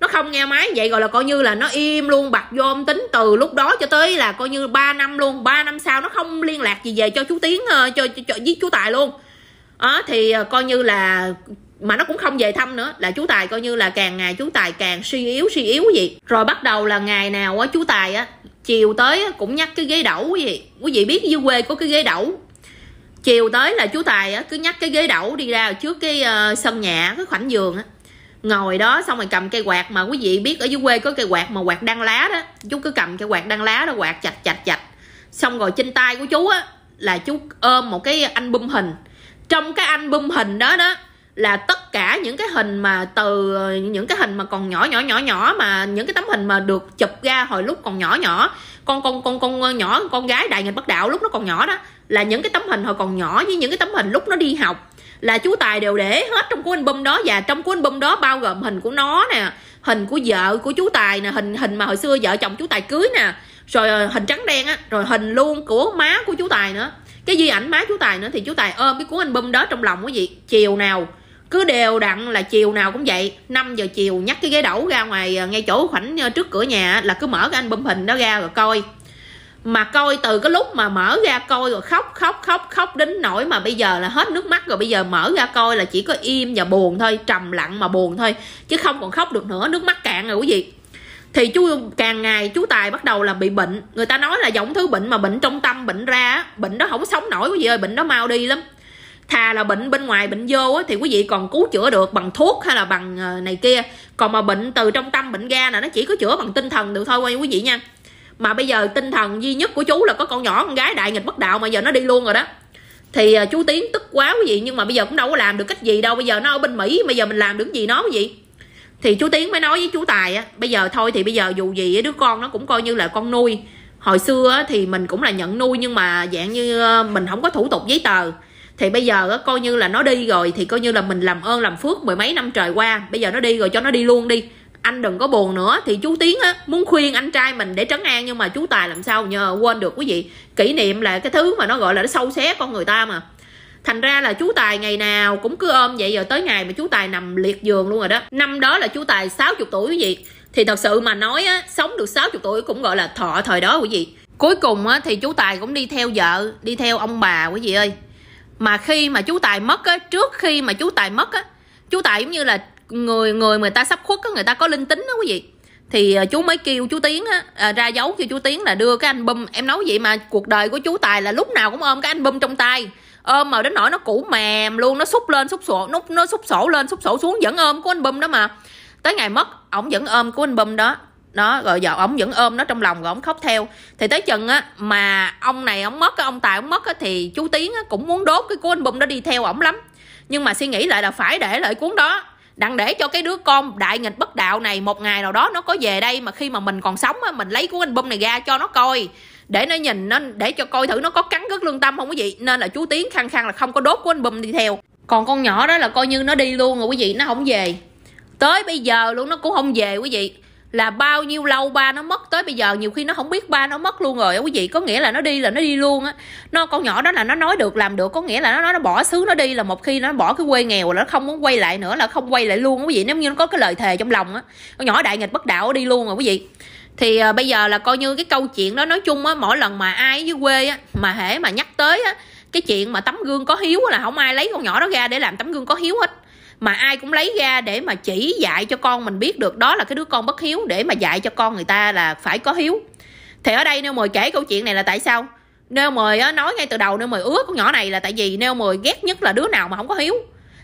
nó không nghe máy vậy gọi là coi như là nó im luôn bạc vô âm tính từ lúc đó cho tới là coi như 3 năm luôn 3 năm sau nó không liên lạc gì về cho chú tiến ờ, cho, cho, cho với chú tài luôn đó ờ, thì ờ, coi như là mà nó cũng không về thăm nữa là chú tài coi như là càng ngày chú tài càng suy yếu suy yếu gì rồi bắt đầu là ngày nào á chú tài á chiều tới á, cũng nhắc cái ghế đẩu quý vị quý vị biết dưới quê có cái ghế đẩu chiều tới là chú tài á cứ nhắc cái ghế đẩu đi ra trước cái uh, sân nhà cái khoảnh giường á ngồi đó xong rồi cầm cây quạt mà quý vị biết ở dưới quê có cây quạt mà quạt đăng lá đó chú cứ cầm cây quạt đăng lá đó quạt chạch chạch chạch xong rồi trên tay của chú á là chú ôm một cái anh album hình trong cái album hình đó đó là tất cả những cái hình mà từ những cái hình mà còn nhỏ nhỏ nhỏ nhỏ mà những cái tấm hình mà được chụp ra hồi lúc còn nhỏ nhỏ con con con con nhỏ con gái đại nghịch bất đạo lúc nó còn nhỏ đó là những cái tấm hình hồi còn nhỏ với những cái tấm hình lúc nó đi học là chú tài đều để hết trong cuốn album đó và trong cuốn album đó bao gồm hình của nó nè hình của vợ của chú tài nè hình hình mà hồi xưa vợ chồng chú tài cưới nè rồi ờ, hình trắng đen á rồi hình luôn của má của chú tài nữa cái di ảnh má chú tài nữa thì chú tài ôm cái cuốn album đó trong lòng quý vị chiều nào cứ đều đặn là chiều nào cũng vậy 5 giờ chiều nhắc cái ghế đẩu ra ngoài à, ngay chỗ khoảnh à, trước cửa nhà là cứ mở cái album hình đó ra rồi coi mà coi từ cái lúc mà mở ra coi rồi khóc khóc khóc khóc đến nỗi mà bây giờ là hết nước mắt rồi bây giờ mở ra coi là chỉ có im và buồn thôi trầm lặng mà buồn thôi chứ không còn khóc được nữa nước mắt cạn rồi quý vị thì chú càng ngày chú tài bắt đầu là bị bệnh người ta nói là giống thứ bệnh mà bệnh trong tâm bệnh ra bệnh đó không sống nổi quý vị ơi bệnh đó mau đi lắm thà là bệnh bên ngoài bệnh vô á, thì quý vị còn cứu chữa được bằng thuốc hay là bằng ờ, này kia còn mà bệnh từ trong tâm bệnh ra là nó chỉ có chữa bằng tinh thần được thôi quay quý vị nha mà bây giờ tinh thần duy nhất của chú là có con nhỏ con gái đại nghịch bất đạo mà giờ nó đi luôn rồi đó thì ờ, chú tiến tức quá quý vị nhưng mà bây giờ cũng đâu có làm được cách gì đâu bây giờ nó ở bên mỹ bây giờ mình làm được gì nó quý vị thì chú tiến mới nói với chú tài á bây giờ thôi thì bây giờ dù gì đứa con nó cũng coi như là con nuôi hồi xưa thì mình cũng là nhận nuôi nhưng mà dạng như ờ, mình không có thủ tục giấy tờ thì bây giờ coi như là nó đi rồi thì coi như là mình làm ơn làm phước mười mấy năm trời qua bây giờ nó đi rồi cho nó đi luôn đi anh đừng có buồn nữa thì chú tiến á muốn khuyên anh trai mình để trấn an nhưng mà chú tài làm sao nhờ quên được quý vị kỷ niệm là cái thứ mà nó gọi là nó sâu xé con người ta mà thành ra là chú tài ngày nào cũng cứ ôm vậy giờ tới ngày mà chú tài nằm liệt giường luôn rồi đó năm đó là chú tài 60 tuổi quý vị thì thật sự mà nói á, sống được 60 tuổi cũng gọi là thọ thời đó quý vị cuối cùng á, thì chú tài cũng đi theo vợ đi theo ông bà quý vị ơi mà khi mà chú tài mất á, trước khi mà chú tài mất á, chú tài giống như là người người người ta sắp khuất á, người ta có linh tính đó quý vị thì ờ, chú mới kêu chú tiến á à, ra dấu cho chú tiến là đưa cái anh album em nói vậy mà cuộc đời của chú tài là lúc nào cũng ôm cái anh album trong tay ôm mà đến nỗi nó cũ mềm luôn nó xúc lên xúc sổ nó, nó xúc sổ lên xúc sổ xuống vẫn ôm của anh bum đó mà tới ngày mất ổng vẫn ôm của anh bum đó đó rồi giờ ổng vẫn ôm nó trong lòng rồi ổng khóc theo thì tới chừng á mà ông này ổng mất á ông tài ổng mất á thì chú tiến á, cũng muốn đốt cái cuốn anh bum đó đi theo ổng lắm nhưng mà suy nghĩ lại là phải để lại cuốn đó đặng để cho cái đứa con đại nghịch bất đạo này một ngày nào đó nó có về đây mà khi mà mình còn sống á mình lấy cuốn anh bum này ra cho nó coi để nó nhìn nó để cho coi thử nó có cắn rứt lương tâm không quý vị nên là chú tiến khăng khăng là không có đốt của anh bùm đi theo còn con nhỏ đó là coi như nó đi luôn rồi quý vị nó không về tới bây giờ luôn nó cũng không về quý vị là bao nhiêu lâu ba nó mất tới bây giờ nhiều khi nó không biết ba nó mất luôn rồi quý vị có nghĩa là nó đi là nó đi luôn á nó con nhỏ đó là nó nói được làm được có nghĩa là nó nói nó bỏ xứ nó đi là một khi nó bỏ cái quê nghèo là nó không muốn quay lại nữa là không quay lại luôn quý vị nếu như nó có cái lời thề trong lòng á con nhỏ đại nghịch bất đạo đi luôn rồi quý vị thì à, bây giờ là coi như cái câu chuyện đó nói chung á mỗi lần mà ai dưới quê á mà hễ mà nhắc tới á cái chuyện mà tấm gương có hiếu là không ai lấy con nhỏ đó ra để làm tấm gương có hiếu hết mà ai cũng lấy ra để mà chỉ dạy cho con mình biết được đó là cái đứa con bất hiếu để mà dạy cho con người ta là phải có hiếu thì ở đây nêu mời kể câu chuyện này là tại sao nêu mời á, nói ngay từ đầu nêu mời ước con nhỏ này là tại vì nêu mời ghét nhất là đứa nào mà không có hiếu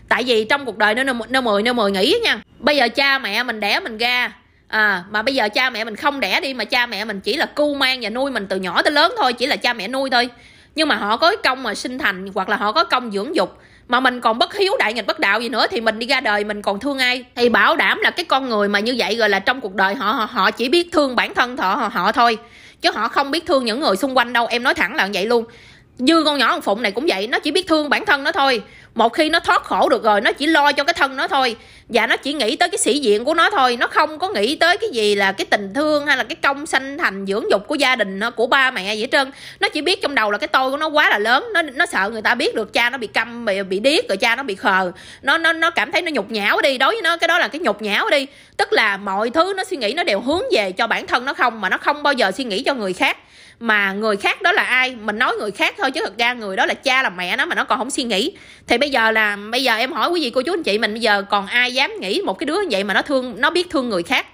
tại vì trong cuộc đời nêu mời nêu mời nghĩ nha bây giờ cha mẹ mình đẻ mình ra à mà bây giờ cha mẹ mình không đẻ đi mà cha mẹ mình chỉ là cu mang và nuôi mình từ nhỏ tới lớn thôi chỉ là cha mẹ nuôi thôi nhưng mà họ có công mà sinh thành hoặc là họ có công dưỡng dục mà mình còn bất hiếu đại nghịch bất đạo gì nữa thì mình đi ra đời mình còn thương ai thì bảo đảm là cái con người mà như vậy rồi là trong cuộc đời họ họ, họ chỉ biết thương bản thân họ họ thôi chứ họ không biết thương những người xung quanh đâu em nói thẳng là vậy luôn như con nhỏ con phụng này cũng vậy nó chỉ biết thương bản thân nó thôi một khi nó thoát khổ được rồi nó chỉ lo cho cái thân nó thôi và nó chỉ nghĩ tới cái sĩ diện của nó thôi nó không có nghĩ tới cái gì là cái tình thương hay là cái công sanh thành dưỡng dục của gia đình nó ờ, của ba mẹ gì hết trơn nó chỉ biết trong đầu là cái tôi của nó quá là lớn nó nó sợ người ta biết được cha nó bị câm bị bị điếc rồi cha nó bị khờ nó nó nó cảm thấy nó nhục nhão đi đối với nó cái đó là cái nhục nhão đi tức là mọi thứ nó suy nghĩ nó đều hướng về cho bản thân nó không mà nó không bao giờ suy nghĩ cho người khác mà người khác đó là ai mình nói người khác thôi chứ thật ra người đó là cha là mẹ nó mà nó còn không suy nghĩ thì bây giờ là bây giờ em hỏi quý vị cô chú anh chị mình bây giờ còn ai dám nghĩ một cái đứa như vậy mà nó thương nó biết thương người khác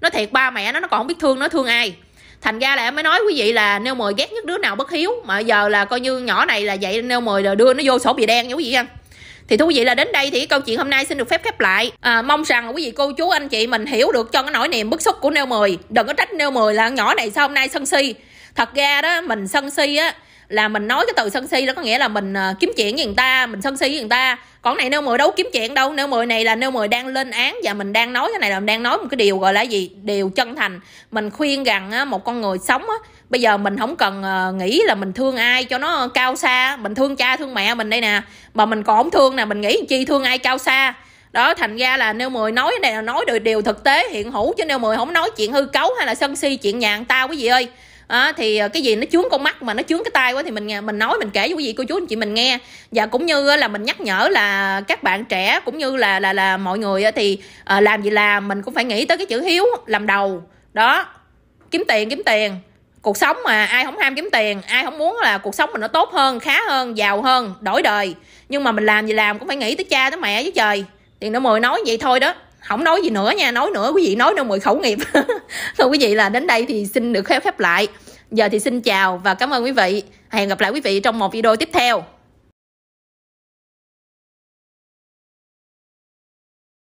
nó thiệt ba mẹ nó nó còn không biết thương nó thương ai thành ra là em mới nói quý vị là nêu mười ghét nhất đứa nào bất hiếu mà giờ là coi như nhỏ này là vậy nêu mười là đưa nó vô sổ bị đen nha quý vị anh thì thú vị là đến đây thì câu chuyện hôm nay xin được phép khép lại à, mong rằng quý vị cô chú anh chị mình hiểu được cho cái nỗi niềm bức xúc của nêu mười đừng có trách nêu mười là nhỏ này sao hôm nay sân si thật ra đó mình sân si á là mình nói cái từ sân si đó có nghĩa là mình ờ, kiếm chuyện với người ta mình sân si với người ta còn này nêu mười đâu kiếm chuyện đâu nêu mười này là nêu mười đang lên án và mình đang nói cái này là mình đang nói một cái điều gọi là gì điều chân thành mình khuyên rằng á, một con người sống á, bây giờ mình không cần ờ, nghĩ là mình thương ai cho nó cao xa mình thương cha thương mẹ mình đây nè mà mình còn không thương nè mình nghĩ chi thương ai cao xa đó thành ra là nêu mười nói cái này là nói được điều thực tế hiện hữu chứ nêu mười không nói chuyện hư cấu hay là sân si chuyện nhà người ta quý vị ơi à, thì ờ, cái gì nó chướng con mắt mà nó chướng cái tai quá thì mình mình nói mình kể với quý vị cô chú anh chị mình nghe và cũng như là mình nhắc nhở là các bạn trẻ cũng như là là là mọi người thì ờ, làm gì làm mình cũng phải nghĩ tới cái chữ hiếu làm đầu đó kiếm tiền kiếm tiền cuộc sống mà ai không ham kiếm tiền ai không muốn là cuộc sống mình nó tốt hơn khá hơn giàu hơn đổi đời nhưng mà mình làm gì làm cũng phải nghĩ tới cha tới mẹ với trời tiền nó mười nói vậy thôi đó không nói gì nữa nha nói nữa quý vị nói đâu mười khẩu nghiệp *laughs* thôi quý vị là đến đây thì xin được khép phép lại giờ thì xin chào và cảm ơn quý vị hẹn gặp lại quý vị trong một video tiếp theo